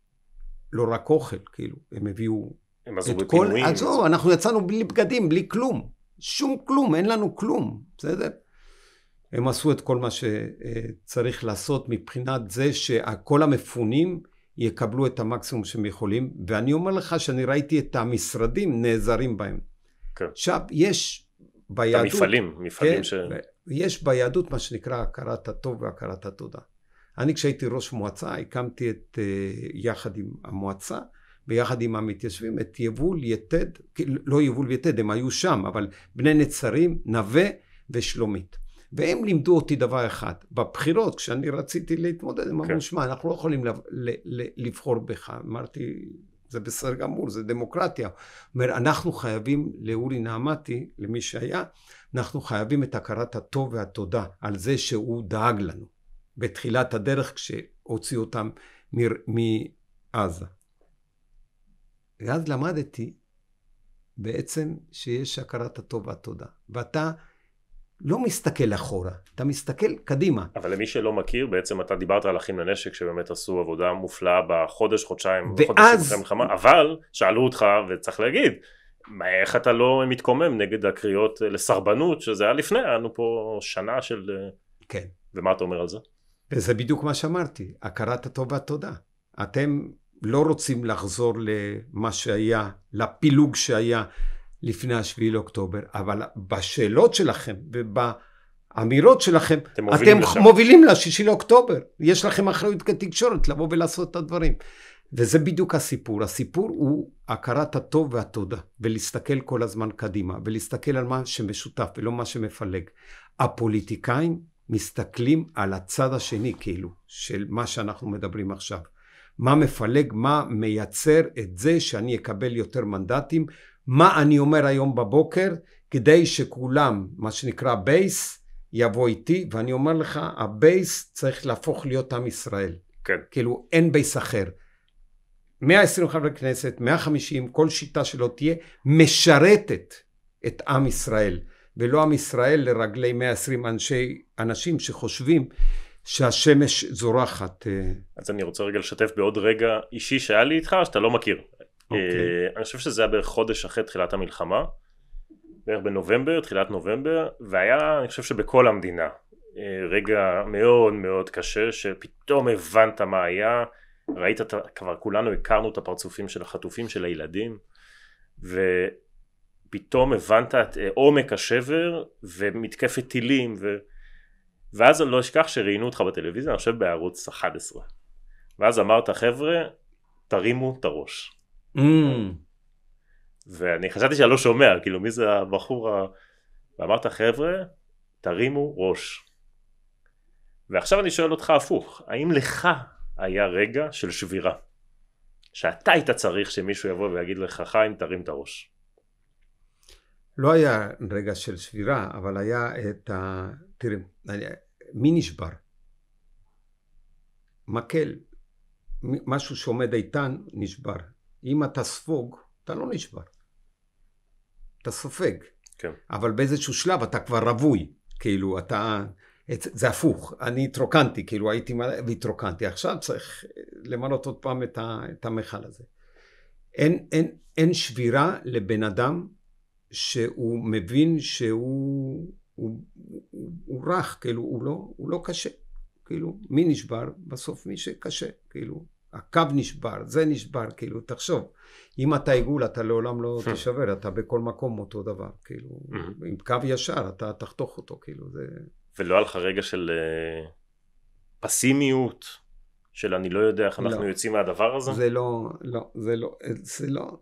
לא רק אוכל, כאילו, הם הביאו הם עזרו בפינויים. כל... עזוב, אנחנו יצאנו בלי בגדים, בלי כלום. שום כלום, אין לנו כלום, בסדר? הם עשו את כל מה שצריך לעשות מבחינת זה שכל המפונים יקבלו את המקסימום שהם יכולים, ואני אומר לך שאני ראיתי את המשרדים נעזרים בהם. כן. עכשיו, יש ביהדות... את המפעלים, מפעלים כן, ש... יש ביהדות מה שנקרא הכרת הטוב והכרת התודה. אני כשהייתי ראש מועצה הקמתי את, אה, יחד עם המועצה ויחד עם המתיישבים את יבול יתד, כאילו, לא יבול יתד, הם היו שם, אבל בני נצרים, נווה ושלומית. והם לימדו אותי דבר אחד, בבחירות, כשאני רציתי להתמודד, הם אמרו, כן. שמע, אנחנו לא יכולים לבחור בך. אמרתי, זה בסדר גמור, זה דמוקרטיה. אומר, אנחנו חייבים לאורי נעמתי, למי שהיה, אנחנו חייבים את הכרת הטוב והתודה על זה שהוא דאג לנו בתחילת הדרך כשהוציאו אותם מר, מעזה. ואז למדתי בעצם שיש הכרת הטוב והתודה. ואתה לא מסתכל אחורה, אתה מסתכל קדימה. אבל למי שלא מכיר, בעצם אתה דיברת על אחים לנשק שבאמת עשו עבודה מופלאה בחודש, חודשיים, ואז... חודש מלחמה, אבל שאלו אותך, וצריך להגיד, איך אתה לא מתקומם נגד הקריאות לסרבנות, שזה היה לפני, היה לנו פה שנה של... אה, כן. ומה אתה אומר על זה? וזה בדיוק מה שאמרתי, הכרת הטוב והתודה. אתם לא רוצים לחזור למה שהיה, לפילוג שהיה. לפני השביעי לאוקטובר, אבל בשאלות שלכם ובאמירות שלכם, אתם מובילים, אתם לשם. מובילים לשישי לאוקטובר. יש לכם אחריות כתקשורת לבוא ולעשות את הדברים. וזה בדיוק הסיפור. הסיפור הוא הכרת הטוב והתודה, ולהסתכל כל הזמן קדימה, ולהסתכל על מה שמשותף ולא מה שמפלג. הפוליטיקאים מסתכלים על הצד השני, כאילו, של מה שאנחנו מדברים עכשיו. מה מפלג, מה מייצר את זה שאני אקבל יותר מנדטים, מה אני אומר היום בבוקר, כדי שכולם, מה שנקרא בייס, יבוא איתי, ואני אומר לך, הבייס צריך להפוך להיות עם ישראל. כן. כאילו, אין בייס אחר. 120 חברי כנסת, 150, כל שיטה שלא תהיה, משרתת את עם ישראל, ולא עם ישראל לרגלי 120 אנשי, אנשים שחושבים שהשמש זורחת. אה. אז אני רוצה רגע לשתף בעוד רגע אישי שהיה לי איתך, שאתה לא מכיר. Okay. אוקיי. אה, אני חושב שזה היה בערך חודש אחרי תחילת המלחמה, בערך בנובמבר, תחילת נובמבר, והיה, אני חושב שבכל המדינה, אה, רגע מאוד מאוד קשה, שפתאום הבנת מה היה, ראית, כבר כולנו הכרנו את הפרצופים של החטופים של הילדים, ו... פתאום הבנת את אה, עומק השבר ומתקפת טילים ו... ואז אני לא אשכח שראיינו אותך בטלוויזיה אני חושב בערוץ 11 ואז אמרת חבר'ה תרימו את הראש Mm. ואני חשבתי שאני לא שומע, כאילו מי זה הבחור ה... ואמרת חבר'ה, תרימו ראש. ועכשיו אני שואל אותך הפוך, האם לך היה רגע של שבירה? שאתה היית צריך שמישהו יבוא ויגיד לך חיים תרים את הראש. לא היה רגע של שבירה, אבל היה את ה... תראה, מי נשבר? מקל, משהו שעומד איתן נשבר. אם אתה ספוג, אתה לא נשבר. אתה סופג. כן. אבל באיזשהו שלב אתה כבר רווי. כאילו, אתה... זה הפוך. אני התרוקנתי, כאילו הייתי מלא והתרוקנתי. עכשיו צריך אה, למלות עוד פעם את, ה... את המכל הזה. אין, אין, אין שבירה לבן אדם שהוא מבין שהוא הוא, הוא, הוא רך, כאילו, הוא לא, הוא לא קשה. כאילו, מי נשבר? בסוף מי שקשה, כאילו. הקו נשבר, זה נשבר, כאילו, תחשוב, אם אתה עיגול אתה לעולם לא כן. תשבר, אתה בכל מקום אותו דבר, כאילו, עם קו ישר אתה תחתוך אותו, כאילו, זה... ולא היה לך רגע של אה, פסימיות, של אני לא יודע איך לא. אנחנו יוצאים מהדבר הזה? זה לא, לא, זה לא, זה לא,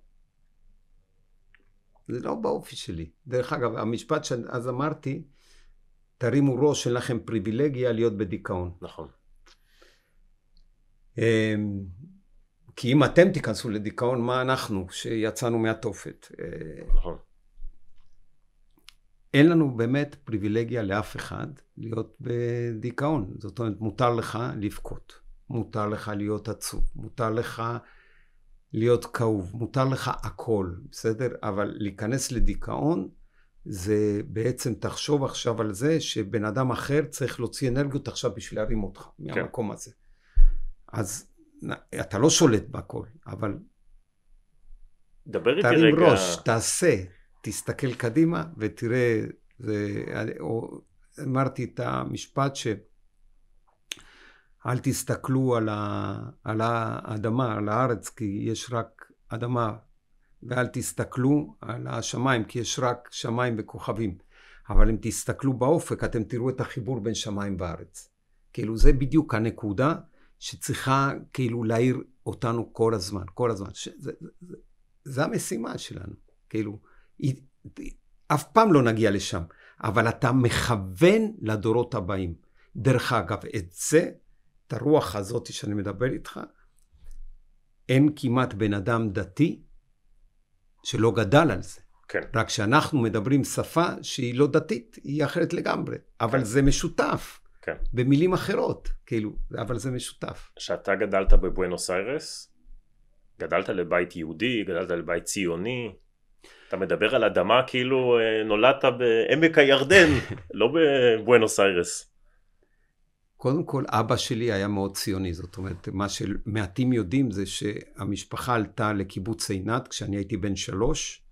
זה לא באופי שלי. דרך אגב, המשפט שאז אמרתי, תרימו ראש, אין לכם פריבילגיה להיות בדיכאון. נכון. אמ, כי אם אתם תיכנסו לדיכאון, מה אנחנו שיצאנו מהתופת? אה, נכון. אין לנו באמת פריבילגיה לאף אחד להיות בדיכאון. זאת אומרת, מותר לך לבכות, מותר לך להיות עצוב, מותר לך להיות כאוב, מותר לך הכל, בסדר? אבל להיכנס לדיכאון זה בעצם, תחשוב עכשיו על זה שבן אדם אחר צריך להוציא אנרגיות עכשיו בשביל להרים אותך כן. מהמקום כן. הזה. אז אתה לא שולט בכל, אבל... דבר איתי רגע. תרים ראש, תעשה, תסתכל קדימה ותראה, זה, או, אמרתי את המשפט ש... אל תסתכלו על, ה, על האדמה, על הארץ, כי יש רק אדמה, ואל תסתכלו על השמיים, כי יש רק שמיים וכוכבים. אבל אם תסתכלו באופק, אתם תראו את החיבור בין שמיים וארץ. כאילו, זה בדיוק הנקודה. שצריכה כאילו להעיר אותנו כל הזמן, כל הזמן. זה, זה, זה, זה המשימה שלנו, כאילו, היא, היא, אף פעם לא נגיע לשם, אבל אתה מכוון לדורות הבאים. דרך אגב, את זה, את הרוח הזאת שאני מדבר איתך, אין כמעט בן אדם דתי שלא גדל על זה. כן. רק שאנחנו מדברים שפה שהיא לא דתית, היא אחרת לגמרי, אבל כן. זה משותף. כן. במילים אחרות, כאילו, אבל זה משותף. כשאתה גדלת בבואנוס איירס, גדלת לבית יהודי, גדלת לבית ציוני, אתה מדבר על אדמה כאילו אה, נולדת בעמק הירדן, לא בבואנוס איירס. קודם כל, אבא שלי היה מאוד ציוני, זאת אומרת, מה שמעטים יודעים זה שהמשפחה עלתה לקיבוץ עינת כשאני הייתי בן שלוש,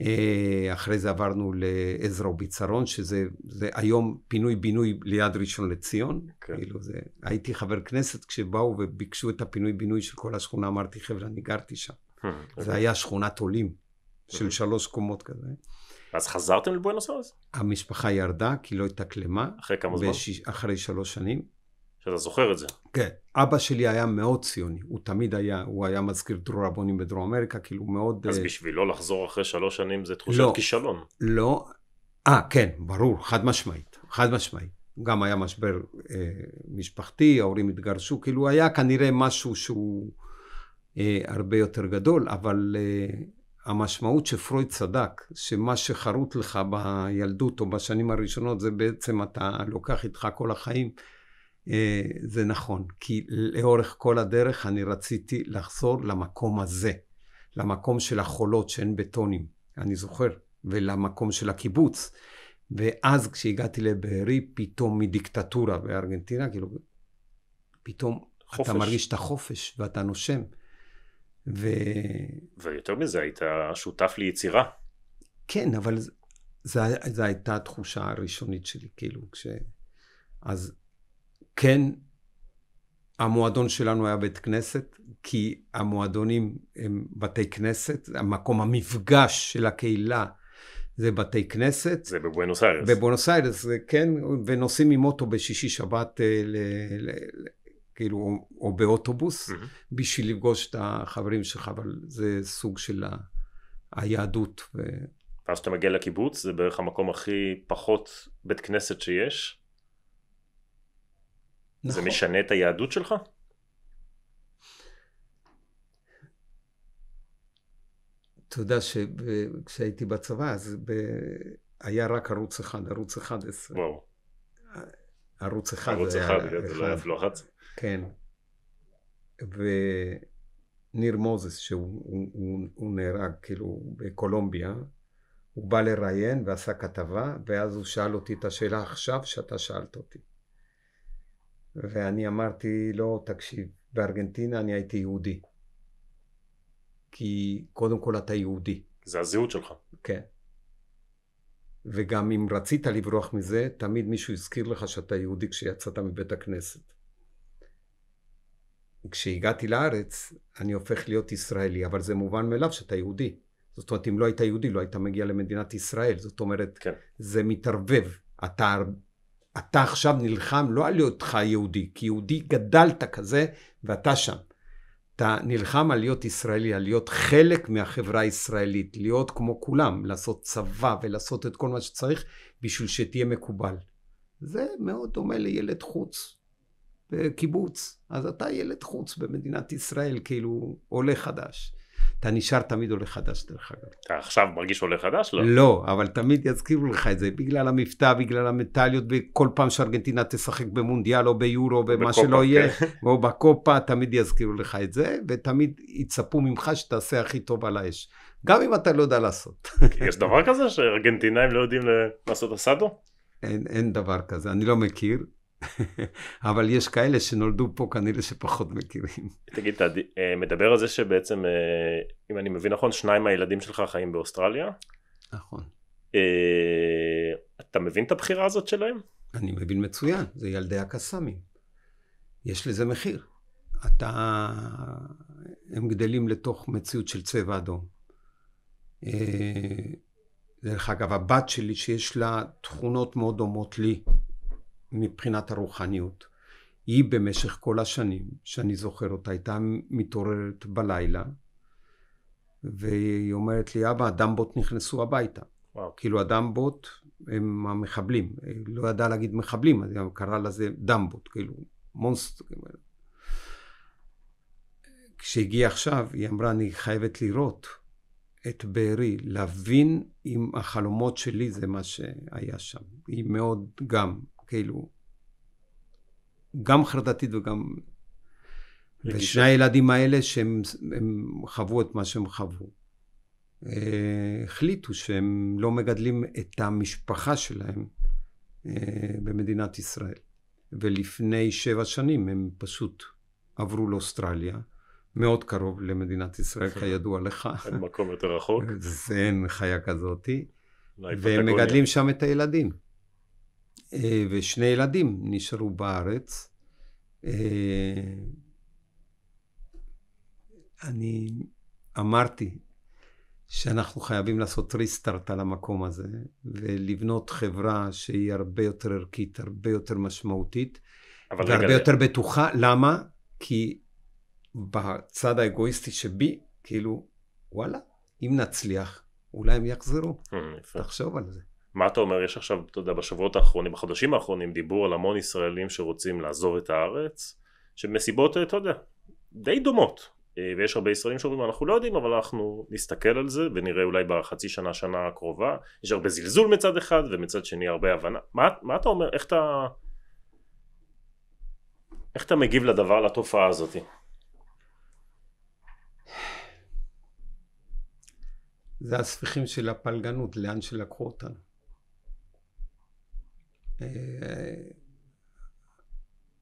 אה, אחרי זה עברנו לעזרא וביצרון, שזה היום פינוי-בינוי ליד ראשון לציון. כן. כאילו זה, הייתי חבר כנסת כשבאו וביקשו את הפינוי-בינוי של כל השכונה, אמרתי, חבר'ה, אני גרתי שם. Hmm, אוקיי. זה היה שכונת עולים של hmm. שלוש קומות כזה. אז חזרתם לבואנוס איירס? המשפחה ירדה כי לא התאקלמה. אחרי כמה זמן? אחרי שלוש שנים. אתה זוכר את זה. כן. אבא שלי היה מאוד ציוני, הוא תמיד היה, הוא היה מזכיר דרור רבונים בדרום אמריקה, כאילו מאוד... אז אה, בשבילו לא לחזור אחרי שלוש שנים זה תחושת לא, כישלון. לא, אה, כן, ברור, חד משמעית, חד משמעית. גם היה משבר אה, משפחתי, ההורים התגרשו, כאילו היה כנראה משהו שהוא אה, הרבה יותר גדול, אבל אה, המשמעות שפרויד צדק, שמה שחרוט לך בילדות או בשנים הראשונות זה בעצם אתה לוקח איתך כל החיים. אה, זה נכון, כי לאורך כל הדרך אני רציתי לחזור למקום הזה, למקום של החולות שאין בטונים, אני זוכר, ולמקום של הקיבוץ. ואז כשהגעתי לבארי, פתאום מדיקטטורה בארגנטינה, כאילו, פתאום חופש. אתה מרגיש את החופש ואתה נושם. ו... ויותר מזה, היית שותף ליצירה. כן, אבל זו הייתה התחושה הראשונית שלי, כאילו, כש... אז כן, המועדון שלנו היה בית כנסת, כי המועדונים הם בתי כנסת, המקום המפגש של הקהילה זה בתי כנסת. זה בבואנוס איירס. בבואנוס איירס, כן, ונוסעים עם אוטו בשישי שבת, ל, אה, ל, ל, כאילו, או, או באוטובוס, mm-hmm. בשביל לפגוש את החברים שלך, אבל זה סוג של ה, היהדות. ו... אז כשאתה מגיע לקיבוץ, זה בערך המקום הכי פחות בית כנסת שיש. נכון. זה משנה את היהדות שלך? אתה יודע שכשהייתי בצבא אז ב... היה רק ערוץ אחד, ערוץ 11. וואו. ערוץ אחד. ערוץ אחד, זה לא היה כן. וניר מוזס, שהוא הוא, הוא, הוא נהרג כאילו בקולומביה, הוא בא לראיין ועשה כתבה, ואז הוא שאל אותי את השאלה עכשיו שאתה שאלת אותי. ואני אמרתי לו, לא, תקשיב, בארגנטינה אני הייתי יהודי. כי קודם כל אתה יהודי. זה הזהות שלך. כן. וגם אם רצית לברוח מזה, תמיד מישהו הזכיר לך שאתה יהודי כשיצאת מבית הכנסת. כשהגעתי לארץ, אני הופך להיות ישראלי, אבל זה מובן מאליו שאתה יהודי. זאת אומרת, אם לא היית יהודי, לא היית מגיע למדינת ישראל. זאת אומרת, כן. זה מתערבב. אתה אתה עכשיו נלחם לא על היותך יהודי, כי יהודי גדלת כזה ואתה שם. אתה נלחם על להיות ישראלי, על להיות חלק מהחברה הישראלית, להיות כמו כולם, לעשות צבא ולעשות את כל מה שצריך בשביל שתהיה מקובל. זה מאוד דומה לילד חוץ בקיבוץ. אז אתה ילד חוץ במדינת ישראל, כאילו עולה חדש. אתה נשאר תמיד עולה חדש, דרך אגב. אתה עכשיו מרגיש עולה חדש? לא. לא, אבל תמיד יזכירו לך את זה, בגלל המבטא, בגלל המנטליות, וכל פעם שארגנטינה תשחק במונדיאל או ביורו, במה שלא יהיה, כן. או בקופה, תמיד יזכירו לך את זה, ותמיד יצפו ממך שתעשה הכי טוב על האש. גם אם אתה לא יודע לעשות. יש דבר כזה שארגנטינאים לא יודעים לעשות אסדו? אין, אין דבר כזה, אני לא מכיר. אבל יש כאלה שנולדו פה כנראה שפחות מכירים. תגיד, אתה אה, מדבר על זה שבעצם, אה, אם אני מבין נכון, שניים מהילדים שלך חיים באוסטרליה? נכון. אה, אתה מבין את הבחירה הזאת שלהם? אני מבין מצוין, זה ילדי הקסאמים. יש לזה מחיר. אתה... הם גדלים לתוך מציאות של צבע אדום. דרך אגב, הבת שלי שיש לה תכונות מאוד דומות לי, מבחינת הרוחניות. היא במשך כל השנים שאני זוכר אותה הייתה מתעוררת בלילה והיא אומרת לי אבא הדמבות נכנסו הביתה. וואו. כאילו הדמבות הם המחבלים. היא לא ידעה להגיד מחבלים אז היא קראה לזה דמבות כאילו מונסט. כשהגיע עכשיו היא אמרה אני חייבת לראות את בארי להבין אם החלומות שלי זה מה שהיה שם. היא מאוד גם כאילו, גם חרדתית וגם... ושני הילדים האלה שהם חוו את מה שהם חוו, אה, החליטו שהם לא מגדלים את המשפחה שלהם אה, במדינת ישראל. ולפני שבע שנים הם פשוט עברו לאוסטרליה, מאוד קרוב למדינת ישראל, אוקיי. כידוע לך. אין מקום יותר רחוק. אין חיה כזאתי. והם מגדלים שם את הילדים. אה, ושני ילדים נשארו בארץ. אה, אני אמרתי שאנחנו חייבים לעשות ריסטארט על המקום הזה, ולבנות חברה שהיא הרבה יותר ערכית, הרבה יותר משמעותית, והרבה יותר בטוחה. למה? כי בצד האגואיסטי שבי, כאילו, וואלה, אם נצליח, אולי הם יחזרו. אה, תחשוב על זה. מה אתה אומר, יש עכשיו, אתה יודע, בשבועות האחרונים, בחודשים האחרונים, דיבור על המון ישראלים שרוצים לעזוב את הארץ, שמסיבות, אה, אתה יודע, די דומות. אה, ויש הרבה ישראלים שאומרים, אנחנו לא יודעים, אבל אנחנו נסתכל על זה, ונראה אולי בחצי שנה, שנה הקרובה. יש הרבה זלזול מצד אחד, ומצד שני הרבה הבנה. מה, מה אתה אומר, איך אתה... איך אתה מגיב לדבר, לתופעה הזאת? זה הספיחים של הפלגנות, לאן שלקחו אותנו. אה,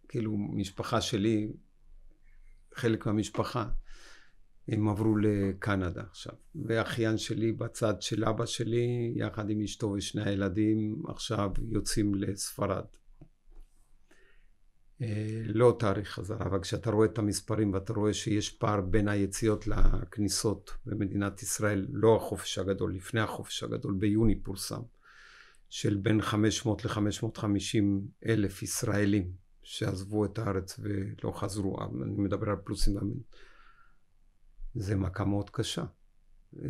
כאילו, משפחה שלי, חלק מהמשפחה, הם עברו לקנדה עכשיו. ואחיין שלי בצד של אבא שלי, יחד עם אשתו ושני הילדים, עכשיו יוצאים לספרד. אה, לא תאריך חזרה, אבל כשאתה רואה את המספרים ואתה רואה שיש פער בין היציאות לכניסות במדינת ישראל, לא החופש הגדול, לפני החופש הגדול, ביוני פורסם. של בין 500 ל-550 אלף ישראלים שעזבו את הארץ ולא חזרו, אני מדבר על פלוסים ואמינים. זה מכה מאוד קשה. אה,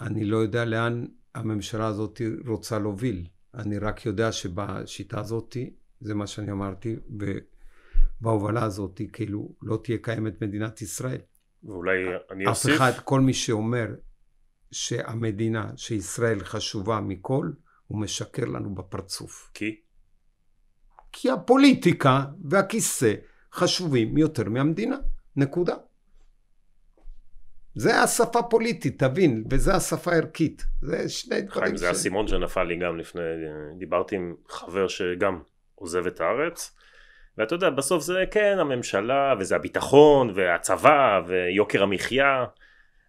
אני לא יודע לאן הממשלה הזאת רוצה להוביל. אני רק יודע שבשיטה הזאת, זה מה שאני אמרתי, ובהובלה הזאת כאילו לא תהיה קיימת מדינת ישראל. ואולי אני אוסיף... אף אחד, כל מי שאומר שהמדינה, שישראל חשובה מכל, הוא משקר לנו בפרצוף. כי? כי הפוליטיקה והכיסא חשובים יותר מהמדינה, נקודה. זה השפה פוליטית, תבין, וזה השפה ערכית. זה שני דברים. חיים, זה ש... האסימון שנפל לי גם לפני, דיברתי עם חבר שגם עוזב את הארץ, ואתה יודע, בסוף זה כן הממשלה, וזה הביטחון, והצבא, ויוקר המחיה.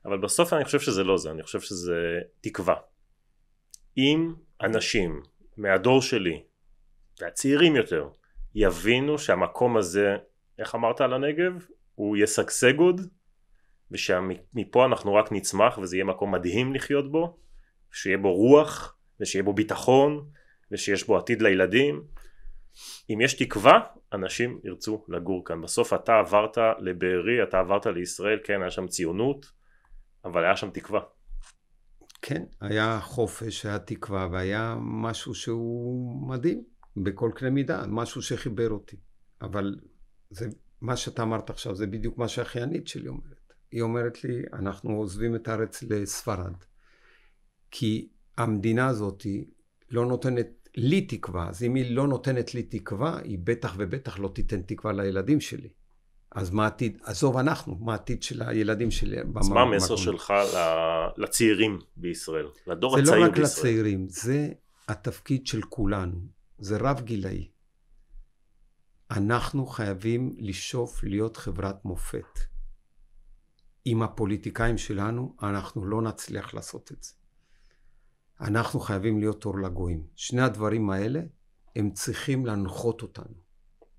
אבל בסוף אני חושב שזה לא זה, אני חושב שזה תקווה. אם אנשים מהדור שלי, והצעירים יותר, יבינו שהמקום הזה, איך אמרת על הנגב? הוא ישגשג עוד, ושמפה אנחנו רק נצמח וזה יהיה מקום מדהים לחיות בו, שיהיה בו רוח, ושיהיה בו ביטחון, ושיש בו עתיד לילדים. אם יש תקווה, אנשים ירצו לגור כאן. בסוף אתה עברת לבארי, אתה עברת לישראל, כן, היה שם ציונות, אבל היה שם תקווה. כן, היה חופש, היה תקווה, והיה משהו שהוא מדהים בכל קנה מידה, משהו שחיבר אותי. אבל זה, מה שאתה אמרת עכשיו זה בדיוק מה שהאחיינית שלי אומרת. היא אומרת לי, אנחנו עוזבים את הארץ לספרד, כי המדינה הזאת לא נותנת לי תקווה, אז אם היא לא נותנת לי תקווה, היא בטח ובטח לא תיתן תקווה לילדים שלי. אז מה עתיד, עזוב אנחנו, מה עתיד של הילדים שלי. אז במה, מה המסר שלך לצעירים בישראל, לדור הצעיר לא בישראל? זה לא רק לצעירים, זה התפקיד של כולנו, זה רב גילאי. אנחנו חייבים לשאוף להיות חברת מופת. עם הפוליטיקאים שלנו, אנחנו לא נצליח לעשות את זה. אנחנו חייבים להיות אור לגויים. שני הדברים האלה, הם צריכים להנחות אותנו.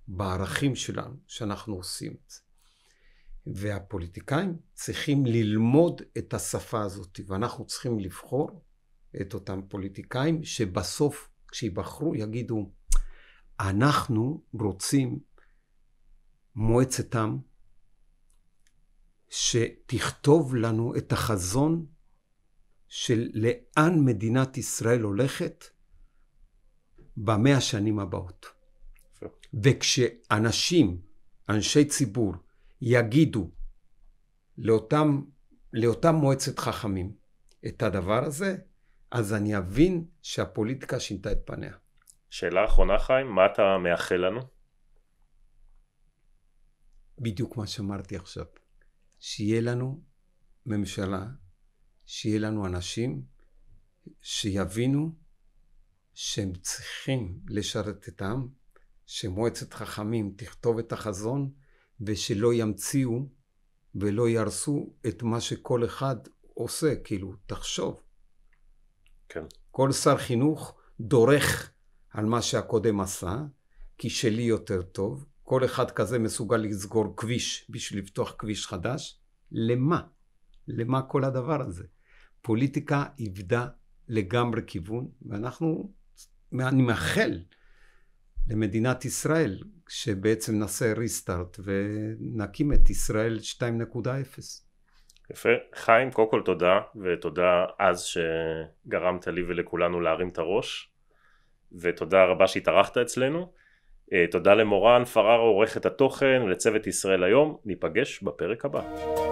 בערכים שלנו, שאנחנו עושים את זה. והפוליטיקאים צריכים ללמוד את השפה הזאת, ואנחנו צריכים לבחור את אותם פוליטיקאים שבסוף, כשיבחרו, יגידו, אנחנו רוצים מועצת עם שתכתוב לנו את החזון של לאן מדינת ישראל הולכת במאה השנים הבאות. וכשאנשים, אנשי ציבור, יגידו לאותם, לאותם מועצת חכמים את הדבר הזה, אז אני אבין שהפוליטיקה שינתה את פניה. שאלה אחרונה חיים, מה אתה מאחל לנו? בדיוק מה שאמרתי עכשיו, שיהיה לנו ממשלה, שיהיה לנו אנשים שיבינו שהם צריכים לשרת את העם שמועצת חכמים תכתוב את החזון ושלא ימציאו ולא יהרסו את מה שכל אחד עושה, כאילו, תחשוב. כן. כל שר חינוך דורך על מה שהקודם עשה, כי שלי יותר טוב. כל אחד כזה מסוגל לסגור כביש בשביל לפתוח כביש חדש. למה? למה כל הדבר הזה? פוליטיקה איבדה לגמרי כיוון, ואנחנו, אני מאחל למדינת ישראל, שבעצם נעשה ריסטארט ונקים את ישראל 2.0. יפה. חיים, קודם כל תודה, ותודה אז שגרמת לי ולכולנו להרים את הראש, ותודה רבה שהתארחת אצלנו. אה, תודה למורן פרר עורכת התוכן לצוות ישראל היום, ניפגש בפרק הבא.